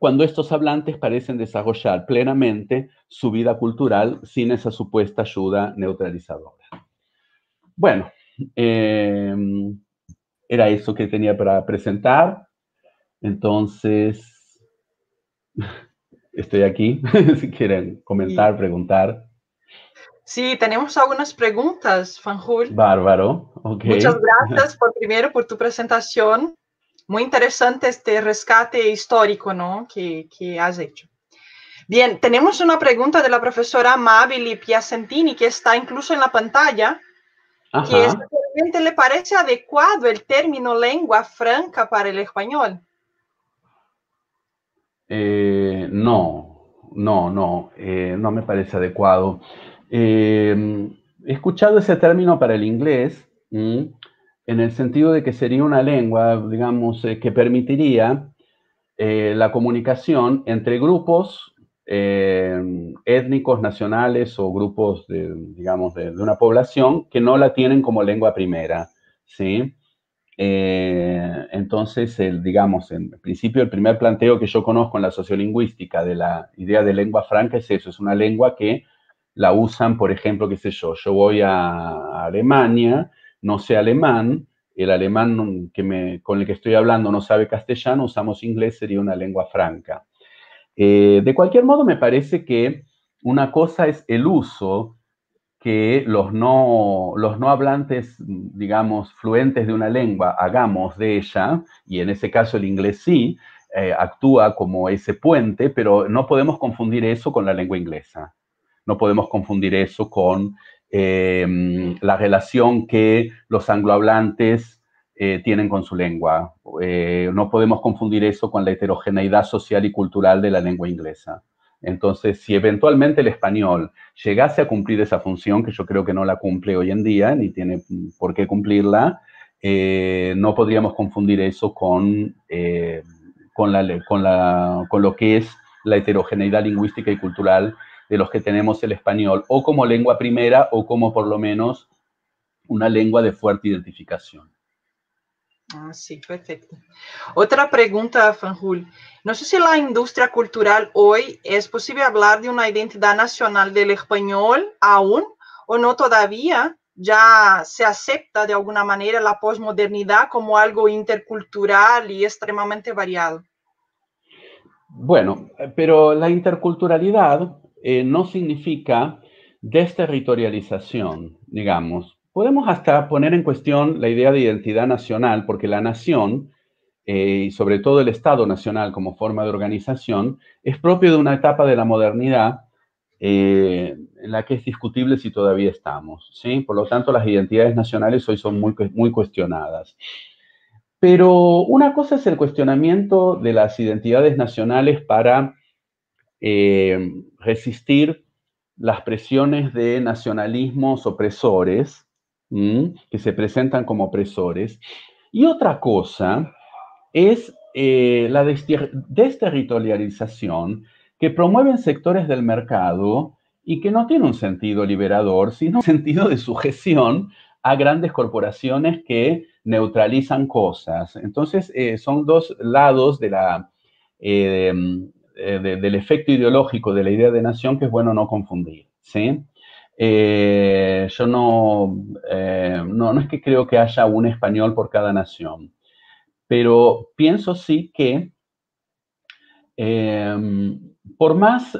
cuando estos hablantes parecen desarrollar plenamente su vida cultural sin esa supuesta ayuda neutralizadora. Bueno, em, era eso que tenía para presentar. Entonces, estoy aquí si quieren comentar, preguntar. Sí, tenemos algunas preguntas, Fanjul. Bárbaro, ok. Muchas gracias por primero por tu presentación. Muy interesante este rescate histórico, ¿no? Que, has hecho. Bien, tenemos una pregunta de la profesora Mabili Piacentini, que está incluso en la pantalla, que le parece adecuado el término lengua franca para el español? Eh, no, no, no, eh, no me parece adecuado. Em, he escuchado ese término para el inglés en el sentido de que sería una lengua, digamos, eh, que permitiría eh, la comunicación entre grupos em, étnicos, nacionales o grupos, de, digamos, de, una población que no la tienen como lengua primera, ¿sí? Eh, entonces, digamos, en principio, el primer planteo que yo conozco en la sociolingüística de la idea de lengua franca es eso, es una lengua que la usan, por ejemplo, qué sé yo, yo voy a Alemania, no sé alemán, el alemán con el que estoy hablando no sabe castellano, usamos inglés, sería una lengua franca. Eh, de cualquier modo, me parece que una cosa es el uso que los no, los no hablantes, digamos, fluentes de una lengua hagamos de ella, y en ese caso el inglés sí, eh, actúa como ese puente, pero no podemos confundir eso con la lengua inglesa. No podemos confundir eso con eh, la relación que los anglohablantes eh, tienen con su lengua. Eh, no podemos confundir eso con la heterogeneidad social y cultural de la lengua inglesa. Entonces, si eventualmente el español llegase a cumplir esa función, que yo creo que no la cumple hoy en día, ni tiene por qué cumplirla, no podríamos confundir eso con, con, con, con, lo que es la heterogeneidad lingüística y cultural de los que tenemos el español, o como lengua primera o como por lo menos una lengua de fuerte identificación. Ah, sí, perfecto. Otra pregunta, Fanjul. No sé si la industria cultural hoy es posible hablar de una identidad nacional del español aún o no todavía. Ya se acepta de alguna manera la posmodernidad como algo intercultural y extremadamente variado. Bueno, pero la interculturalidad eh, no significa desterritorialización, digamos. Podemos hasta poner en cuestión la idea de identidad nacional, porque la nación, eh, y sobre todo el Estado nacional como forma de organización, es propio de una etapa de la modernidad eh, en la que es discutible si todavía estamos. ¿sí? Por lo tanto, las identidades nacionales hoy son muy cuestionadas. Pero una cosa es el cuestionamiento de las identidades nacionales para eh, resistir las presiones de nacionalismos opresores, que se presentan como opresores. Y otra cosa es eh, la desterritorialización que promueven sectores del mercado y que no tiene un sentido liberador, sino un sentido de sujeción a grandes corporaciones que neutralizan cosas. Entonces, eh, son dos lados de la, eh, del efecto ideológico de la idea de nación que es bueno no confundir, ¿sí? Eh, yo eh, no, no, es que creo que haya un español por cada nación, pero pienso sí que em, por más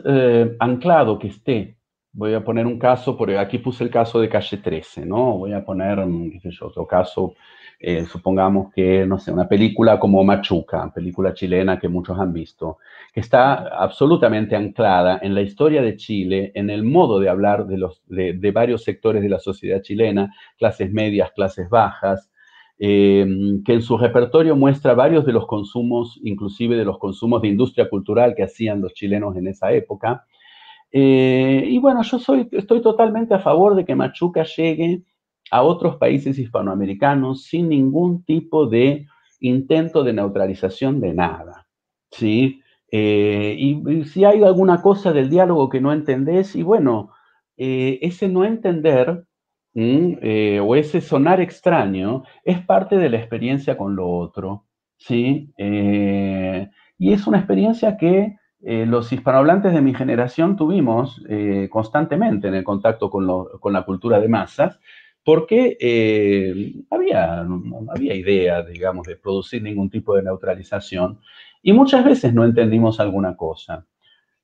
anclado que esté, voy a poner un caso, por aquí puse el caso de calle 13, ¿no? Voy a poner, mm, otro caso eh, supongamos que, no sé, una película como Machuca, película chilena que muchos han visto, que está absolutamente anclada en la historia de Chile, en el modo de hablar de, los, de, varios sectores de la sociedad chilena, clases medias, clases bajas, eh, que en su repertorio muestra varios de los consumos, inclusive de los consumos de industria cultural que hacían los chilenos en esa época. Eh, y bueno, yo soy, estoy totalmente a favor de que Machuca llegue a otros países hispanoamericanos sin ningún tipo de intento de neutralización de nada. ¿sí? Eh, y, si hay alguna cosa del diálogo que no entendés, y bueno, eh, ese no entender eh, o ese sonar extraño es parte de la experiencia con lo otro. ¿sí? y es una experiencia que los hispanohablantes de mi generación tuvimos constantemente en el contacto con, con la cultura de masas, porque eh, había, había idea, digamos, de producir ningún tipo de neutralización y muchas veces no entendimos alguna cosa.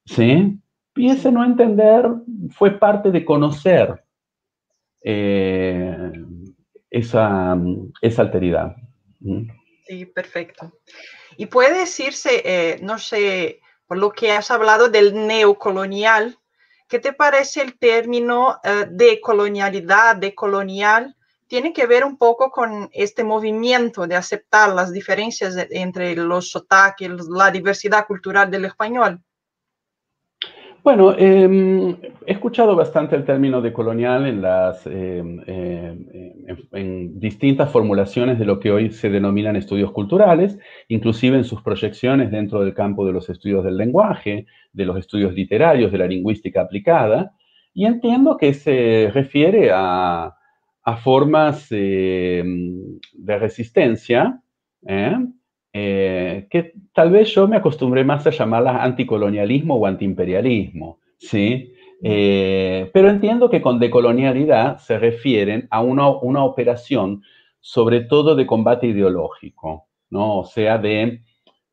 ¿Sí? Y ese no entender fue parte de conocer eh, mm, esa, alteridad. Sí, perfecto. Y puede decirse, eh, no sé, por lo que has hablado del neocolonial, ¿Qué te parece el término eh, de colonialidad, de colonial? Tiene que ver un poco con este movimiento de aceptar las diferencias entre los sotaques, la diversidad cultural del español. Bueno, em, he escuchado bastante el término de colonial en, las, em, em, distintas formulaciones de lo que hoy se denominan estudios culturales, inclusive en sus proyecciones dentro del campo de los estudios del lenguaje, de los estudios literarios, de la lingüística aplicada, y entiendo que se refiere a, a formas de resistencia, ¿eh? Eh, que tal vez yo me acostumbré más a llamarlas anticolonialismo o antiimperialismo, ¿sí? Eh, pero entiendo que con decolonialidad se refieren a una, una operación sobre todo de combate ideológico, ¿no? O sea, de...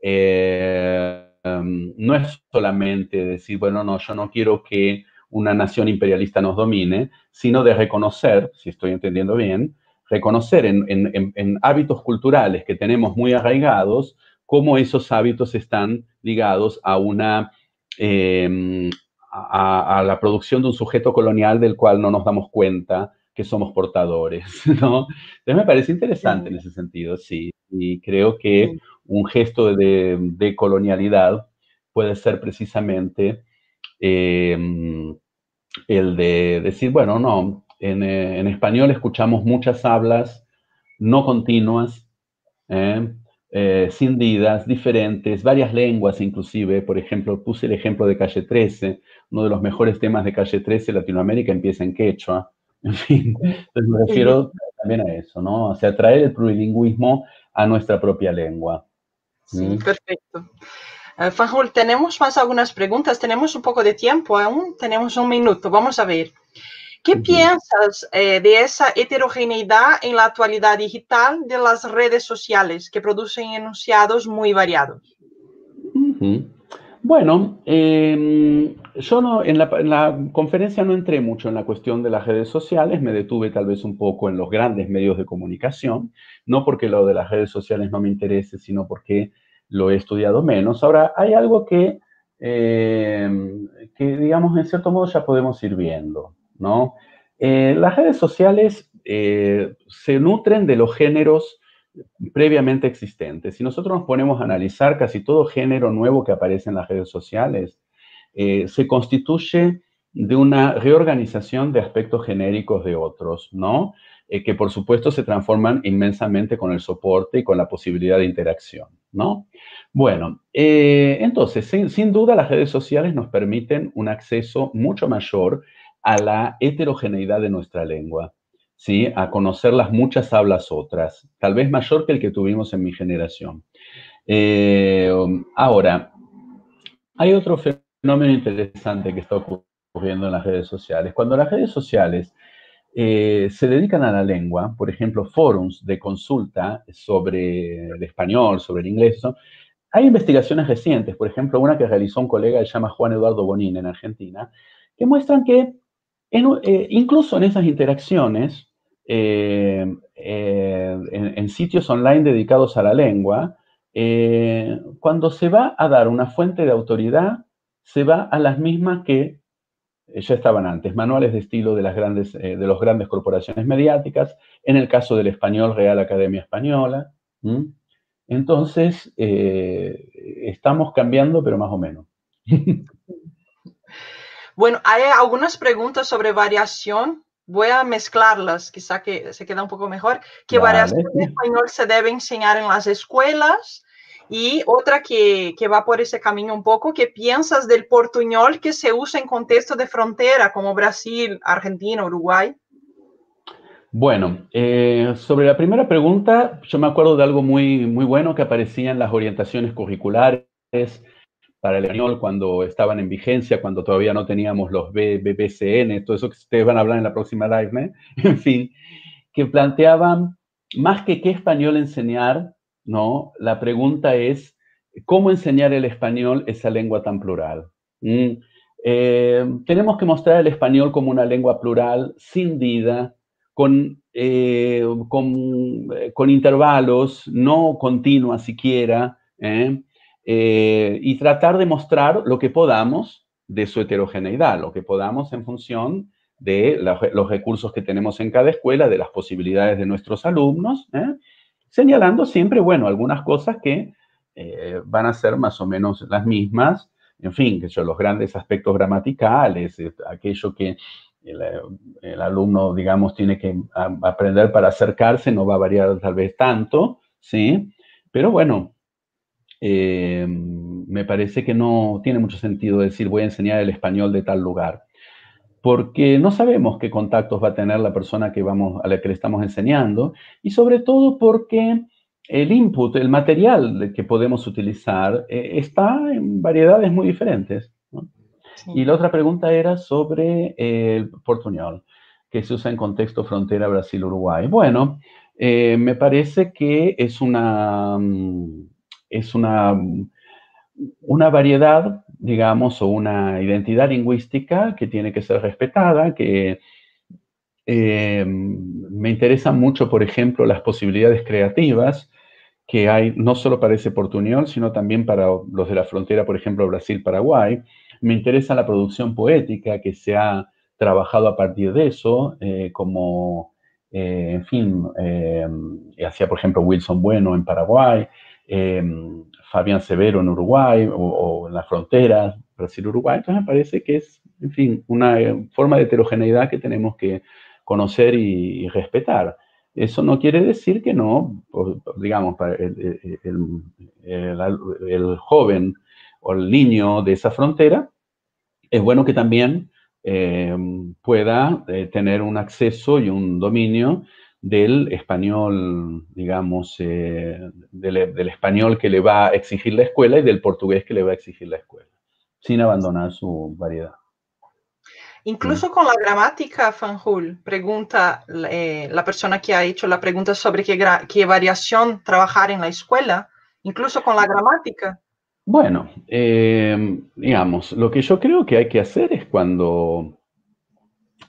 Eh, em, no es solamente decir, bueno, no, yo no quiero que una nación imperialista nos domine, sino de reconocer, si estoy entendiendo bien, reconocer en, hábitos culturales que tenemos muy arraigados cómo esos hábitos están ligados a una em, a, la producción de un sujeto colonial del cual no nos damos cuenta que somos portadores, ¿no? Entonces me parece interesante en ese sentido, sí. Y creo que un gesto de, colonialidad puede ser precisamente em, el de decir, bueno, no, eh, en, español escuchamos muchas hablas no continuas, eh, cindidas, eh, diferentes, varias lenguas inclusive. Por ejemplo, puse el ejemplo de Calle 13. Uno de los mejores temas de Calle 13 Latinoamérica empieza en quechua. En fin, me refiero también a eso, ¿no? O sea, traer el plurilingüismo a nuestra propia lengua. Sí, mm. perfecto. Eh, Fajul, tenemos más algunas preguntas. Tenemos un poco de tiempo aún. Tenemos un minuto. Vamos a ver. ¿Qué piensas eh, de esa heterogeneidad en la actualidad digital de las redes sociales que producen enunciados muy variados? Bueno, em, yo no, en, la, conferencia no entré mucho en la cuestión de las redes sociales, me detuve tal vez un poco en los grandes medios de comunicación, no porque lo de las redes sociales no me interese, sino porque lo he estudiado menos. Ahora, hay algo que, em, que digamos, en cierto modo ya podemos ir viendo. ¿no? Eh, las redes sociales eh, se nutren de los géneros previamente existentes. Si nosotros nos ponemos a analizar casi todo género nuevo que aparece en las redes sociales, eh, se constituye de una reorganización de aspectos genéricos de otros, ¿no? que por supuesto se transforman inmensamente con el soporte y con la posibilidad de interacción, ¿no? Bueno, entonces, sin, duda las redes sociales nos permiten un acceso mucho mayor a la heterogeneidad de nuestra lengua, ¿sí? a conocer las muchas hablas otras, tal vez mayor que el que tuvimos en mi generación. Eh, um, ahora, hay otro fenómeno interesante que está ocurriendo en las redes sociales. Cuando las redes sociales eh, se dedican a la lengua, por ejemplo, foros de consulta sobre el español, sobre el inglés, hay investigaciones recientes, por ejemplo, una que realizó un colega que se llama Juan Eduardo Bonín en Argentina, que muestran que eh, incluso en esas interacciones, eh, eh, en, sitios online dedicados a la lengua, cuando se va a dar una fuente de autoridad, se va a las mismas que ya estaban antes, manuales de estilo de las grandes, de las grandes corporaciones mediáticas, en el caso del español, Real Academia Española. Entonces, estamos cambiando, pero más o menos. Bueno, hay algunas preguntas sobre variación. Voy a mezclarlas, quizá que se queda un poco mejor. ¿Qué variación de español se debe enseñar en las escuelas? Y otra que, va por ese camino un poco, ¿qué piensas del portuñol que se usa en contexto de frontera como Brasil, Argentina, Uruguay? Bueno, eh, sobre la primera pregunta, yo me acuerdo de algo muy, muy bueno que aparecía en las orientaciones curriculares para el español cuando estaban en vigencia, cuando todavía no teníamos los BBCN, todo eso que ustedes van a hablar en la próxima live, en fin, que planteaban más que qué español enseñar, ¿no? La pregunta es, ¿cómo enseñar el español esa lengua tan plural? Mm, eh, tenemos que mostrar el español como una lengua plural, sin con, eh, con, eh, con intervalos, no continua siquiera, ¿eh? Eh, y tratar de mostrar lo que podamos de su heterogeneidad, lo que podamos en función de los recursos que tenemos en cada escuela, de las posibilidades de nuestros alumnos, ¿eh? señalando siempre, bueno, algunas cosas que eh, van a ser más o menos las mismas, en fin, que son los grandes aspectos gramaticales, aquello que el, alumno, digamos, tiene que aprender para acercarse, no va a variar tal vez tanto, ¿sí? Pero bueno, eh, me parece que no tiene mucho sentido decir voy a enseñar el español de tal lugar, porque no sabemos qué contactos va a tener la persona que vamos, a la que le estamos enseñando y sobre todo porque el input, el material que podemos utilizar eh, está en variedades muy diferentes. Y la otra pregunta era sobre el portuñol, que se usa en contexto frontera Brasil-Uruguay. Bueno, eh, me parece que es una... Mm, es una, una variedad, digamos, o una identidad lingüística que tiene que ser respetada, que eh, me interesan mucho, por ejemplo, las posibilidades creativas que hay no solo para ese portuñol, sino también para los de la frontera, por ejemplo, Brasil-Paraguay. Me interesa la producción poética que se ha trabajado a partir de eso, eh, como, eh, en fin, hacía, por ejemplo, Wilson Bueno en Paraguay eh, Fabián Severo en Uruguay o, en las fronteras Brasil-Uruguay. Entonces me parece que es, en fin, una eh, forma de heterogeneidad que tenemos que conocer y, respetar. Eso no quiere decir que no, pues, digamos, para el, el, joven o el niño de esa frontera, es bueno que también eh, pueda eh, tener un acceso y un dominio del español, digamos, eh, del, español que le va a exigir la escuela y del portugués que le va a exigir la escuela, sin abandonar su variedad. Incluso con la gramática, Fanjul, pregunta eh, la persona que ha hecho la pregunta sobre qué, variación trabajar en la escuela, incluso con la gramática. Bueno, eh, digamos, lo que yo creo que hay que hacer es cuando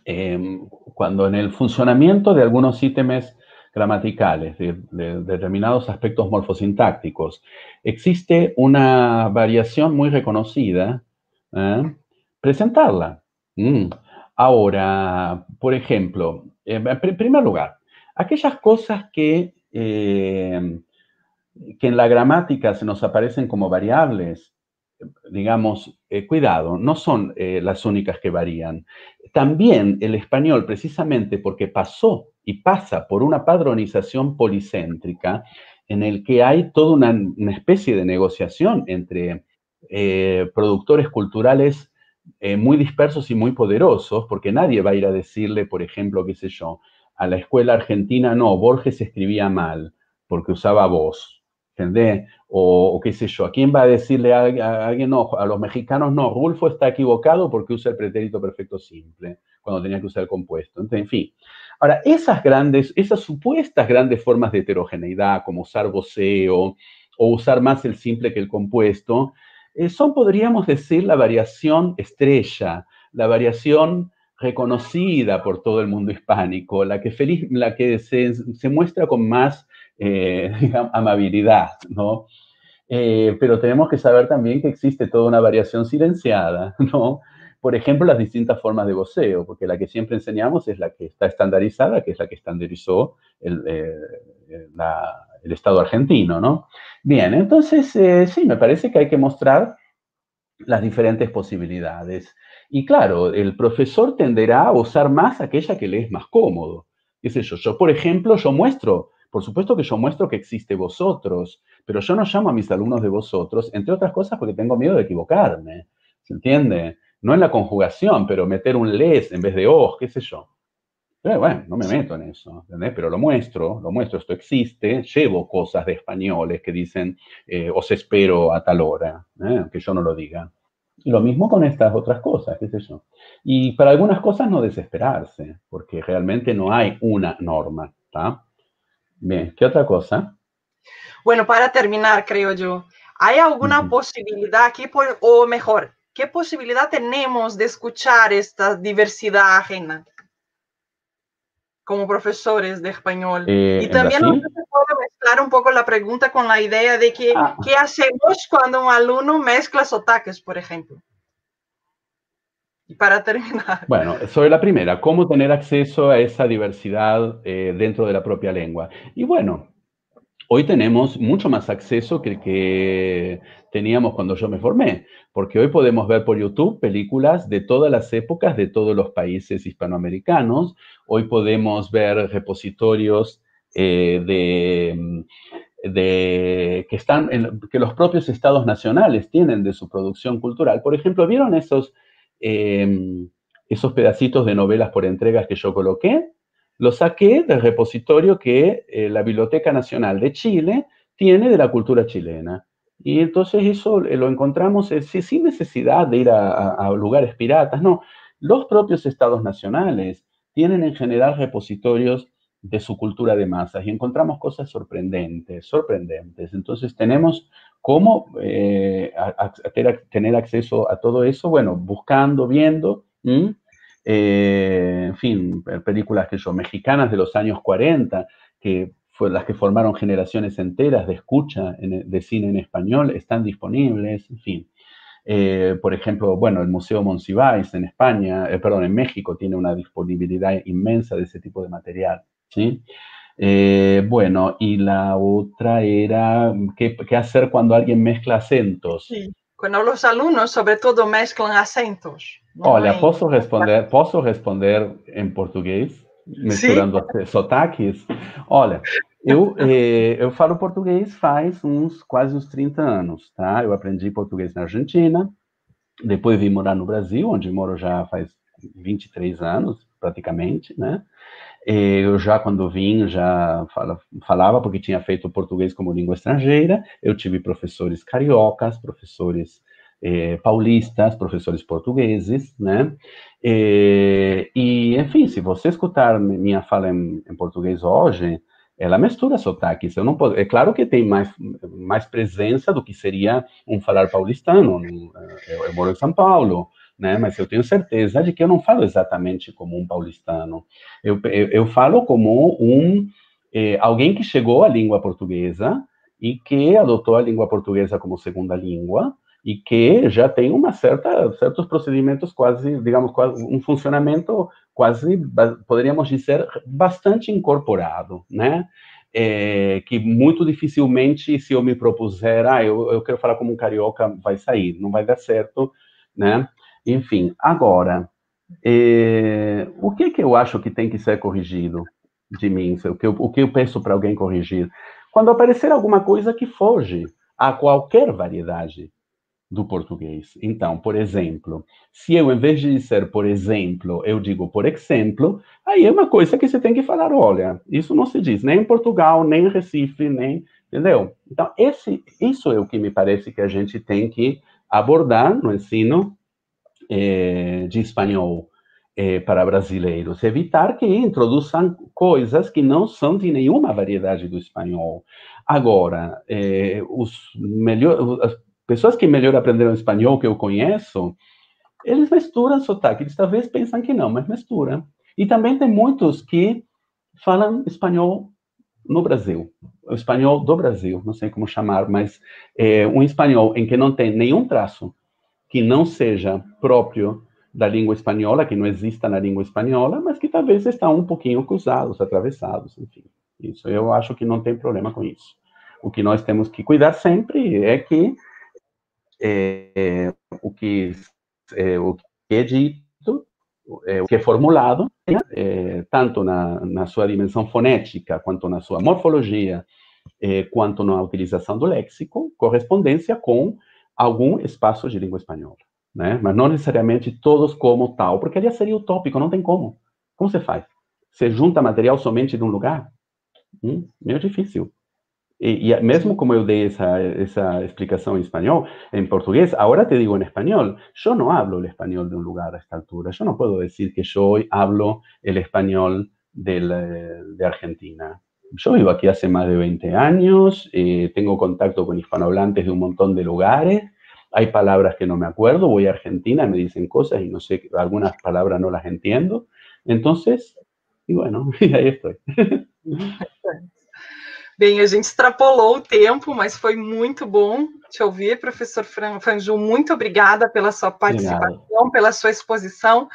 Em, cuando en el funcionamiento de algunos ítems gramaticales, de, determinados aspectos morfosintácticos, existe una variación muy reconocida, ¿eh? presentarla. Mm. Ahora, por ejemplo, eh, en primer lugar, aquellas cosas que, eh, que en la gramática se nos aparecen como variables, digamos, eh, cuidado, no son eh, las únicas que varían. También el español, precisamente porque pasó y pasa por una padronización policéntrica en el que hay toda una, especie de negociación entre eh, productores culturales muy dispersos y muy poderosos, porque nadie va a ir a decirle, por ejemplo, qué sé yo, a la escuela argentina, no, Borges escribía mal porque usaba voz, ¿entendés? O, qué sé yo, ¿a quién va a decirle a, alguien, no, a los mexicanos no, Rulfo está equivocado porque usa el pretérito perfecto simple, cuando tenía que usar el compuesto, en fin. Ahora, esas grandes, esas supuestas grandes formas de heterogeneidad, como usar voceo o usar más el simple que el compuesto, eh, son, podríamos decir, la variación estrella, la variación reconocida por todo el mundo hispánico, la que, feliz, la que se, se muestra con más eh, amabilidad, ¿no? Eh, pero tenemos que saber también que existe toda una variación silenciada, ¿no? Por ejemplo, las distintas formas de voceo, porque la que siempre enseñamos es la que está estandarizada, que es la que estandarizó el, eh, Estado argentino, ¿no? Bien, entonces sí, me parece que hay que mostrar las diferentes posibilidades. Y claro, el profesor tenderá a usar más aquella que le es más cómodo. ¿Qué yo? Yo, por ejemplo, yo muestro por supuesto que yo muestro que existe vosotros, pero yo no llamo a mis alumnos de vosotros, entre otras cosas porque tengo miedo de equivocarme. ¿Se entiende? No en la conjugación, pero meter un les en vez de os, qué sé yo. bueno, no me meto en eso, ¿entendés? Pero lo muestro, lo muestro, esto existe, llevo cosas de españoles que dicen, eh, os espero a tal hora, ¿eh? aunque que yo no lo diga. Y lo mismo con estas otras cosas, qué sé yo. Y para algunas cosas no desesperarse, porque realmente no hay una norma, ¿está? Bien, ¿qué otra cosa? Bueno, para terminar, creo yo, ¿hay alguna posibilidad aquí, o mejor, qué posibilidad tenemos de escuchar esta diversidad ajena como profesores de español? Eh, y también se puede mezclar un poco la pregunta con la idea de que, ah. qué hacemos cuando un alumno mezcla sotaques, por ejemplo para terminar. Bueno, sobre la primera, cómo tener acceso a esa diversidad eh, dentro de la propia lengua. Y bueno, hoy tenemos mucho más acceso que el que teníamos cuando yo me formé, porque hoy podemos ver por YouTube películas de todas las épocas, de todos los países hispanoamericanos. Hoy podemos ver repositorios eh, de que, están que los propios estados nacionales tienen de su producción cultural. Por ejemplo, ¿vieron esos Em, esos pedacitos de novelas por entregas que yo coloqué, los saqué del repositorio que eh, la Biblioteca Nacional de Chile tiene de la cultura chilena. Y entonces eso eh, lo encontramos eh, sin necesidad de ir a, a lugares piratas, no. Los propios estados nacionales tienen en general repositorios de su cultura de masas y encontramos cosas sorprendentes, sorprendentes. Entonces tenemos cómo eh, tener acceso a todo eso, bueno, buscando, viendo, eh, en fin, películas que son mexicanas de los años 40, que fue las que formaron generaciones enteras de escucha de cine en español, están disponibles, en fin. Eh, por ejemplo, bueno, el Museo Monsiváis en España, perdón, en México tiene una disponibilidad inmensa de ese tipo de material. ¿sí? Eh, bueno, y la otra era, ¿qué, ¿qué, hacer cuando alguien mezcla acentos? Sí, cuando los alumnos sobre todo mezclan acentos. Olha, posso ¿puedo responder, ¿puedo responder en portugués? Misturando ¿Sí? sotaques? Olha, eu, eh, eu falo português faz uns quase uns 30 anos, tá? Eu aprendi português na Argentina, depois vim morar no Brasil, onde moro já faz 23 anos, praticamente, né? Eu já, quando vim, já falava, porque tinha feito o português como língua estrangeira. Eu tive professores cariocas, professores eh, paulistas, professores portugueses, né? E, e, enfim, se você escutar minha fala em, em português hoje, ela mistura sotaques. Eu não posso, é claro que tem mais, mais presença do que seria um falar paulistano. Né? Eu, eu moro em São Paulo né? Mas eu tenho certeza de que eu não falo exatamente como um paulistano. Eu, eu, eu falo como um eh, alguém que chegou à língua portuguesa e que adotou a língua portuguesa como segunda língua e que já tem uma certa certos procedimentos quase, digamos, quase um funcionamento quase poderíamos dizer bastante incorporado, né? É, que muito dificilmente se eu me propuser, ah, eu, eu quero falar como um carioca, vai sair, não vai dar certo, né? Enfim, agora, é, o que, que eu acho que tem que ser corrigido de mim? É o que eu, o que eu peço para alguém corrigir? Quando aparecer alguma coisa que foge a qualquer variedade do português. Então, por exemplo, se eu, em vez de dizer por exemplo, eu digo por exemplo, aí é uma coisa que você tem que falar, olha, isso não se diz nem em Portugal, nem em Recife, nem... Entendeu? Então, esse, isso é o que me parece que a gente tem que abordar no ensino é, de espanhol é, para brasileiros, evitar que introduzam coisas que não são de nenhuma variedade do espanhol. Agora, é, os melhor, as pessoas que melhor aprenderam espanhol que eu conheço, eles misturam sotaque, eles talvez pensam que não, mas misturam. E também tem muitos que falam espanhol no Brasil, o espanhol do Brasil, não sei como chamar, mas é um espanhol em que não tem nenhum traço que não seja próprio da língua espanhola, que não exista na língua espanhola, mas que talvez estão um pouquinho cruzados, atravessados, enfim. Isso eu acho que não tem problema com isso. O que nós temos que cuidar sempre é que é, é o que é, o que é dito, é, o que é formulado, né, é, tanto na, na sua dimensão fonética, quanto na sua morfologia, é, quanto na utilização do léxico, correspondência com algum espaço de língua espanhola, né? Mas não necessariamente todos como tal, porque ali seria utópico, não tem como. Como você faz? Você junta material somente de um lugar? Hum, meio difícil. E, e, é, mesmo como eu dei essa, essa explicação em espanhol, em português, agora te digo em espanhol, eu não hablo o espanhol de um lugar a esta altura, eu não posso dizer que eu hablo o espanhol de, eh, de Argentina, yo vivo aquí hace más de 20 años, eh, tengo contacto con hispanohablantes de un montón de lugares, hay palabras que no me acuerdo, voy a Argentina me dicen cosas y no sé, algunas palabras no las entiendo. Entonces, y bueno, ahí estoy. Bien, Bem, a gente extrapolou o tempo, mas foi muito bom te ouvir, professor Franju. Muito obrigada pela sua participação, pela sua exposição.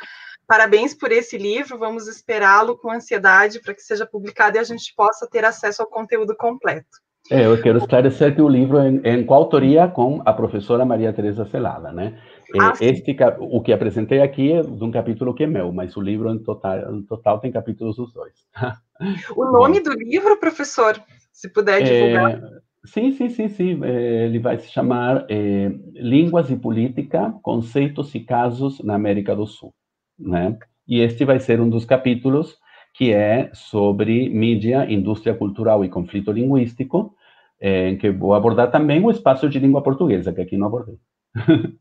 Parabéns por esse livro, vamos esperá-lo com ansiedade para que seja publicado e a gente possa ter acesso ao conteúdo completo. É, eu quero esclarecer que o livro é em é coautoria com a professora Maria Teresa Celada, né? É, ah, este, o que apresentei aqui é de um capítulo que é meu, mas o livro em total, em total tem capítulos dos dois. O nome Bom. do livro, professor, se puder é, divulgar. É, sim, sim, sim, sim. Ele vai se chamar é, Línguas e Política, Conceitos e Casos na América do Sul né? E este vai ser um dos capítulos que é sobre mídia, indústria cultural e conflito linguístico, eh, em que vou abordar também o espaço de língua portuguesa, que aqui não abordei.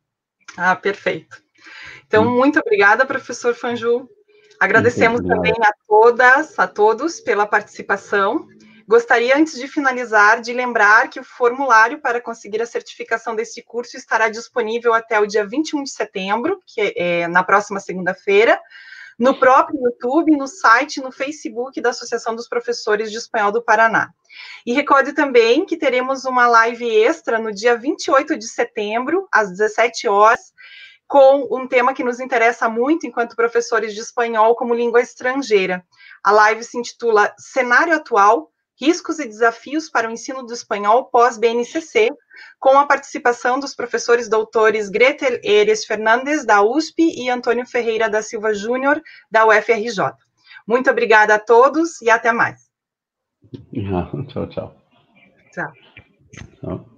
Ah, perfeito. Então, Sim. Hum. muito obrigada, professor Fanju. Agradecemos também a todas, a todos pela participação Gostaria, antes de finalizar, de lembrar que o formulário para conseguir a certificação desse curso estará disponível até o dia 21 de setembro, que é, é na próxima segunda-feira, no próprio YouTube, no site, no Facebook da Associação dos Professores de Espanhol do Paraná. E recorde também que teremos uma live extra no dia 28 de setembro, às 17 horas, com um tema que nos interessa muito enquanto professores de espanhol como língua estrangeira. A live se intitula Cenário Atual: Riscos e Desafios para o Ensino do Espanhol pós-BNCC, com a participação dos professores doutores Gretel Eres Fernandes, da USP, e Antônio Ferreira da Silva Júnior, da UFRJ. Muito obrigada a todos e até mais. Tchau, tchau. Tchau. tchau.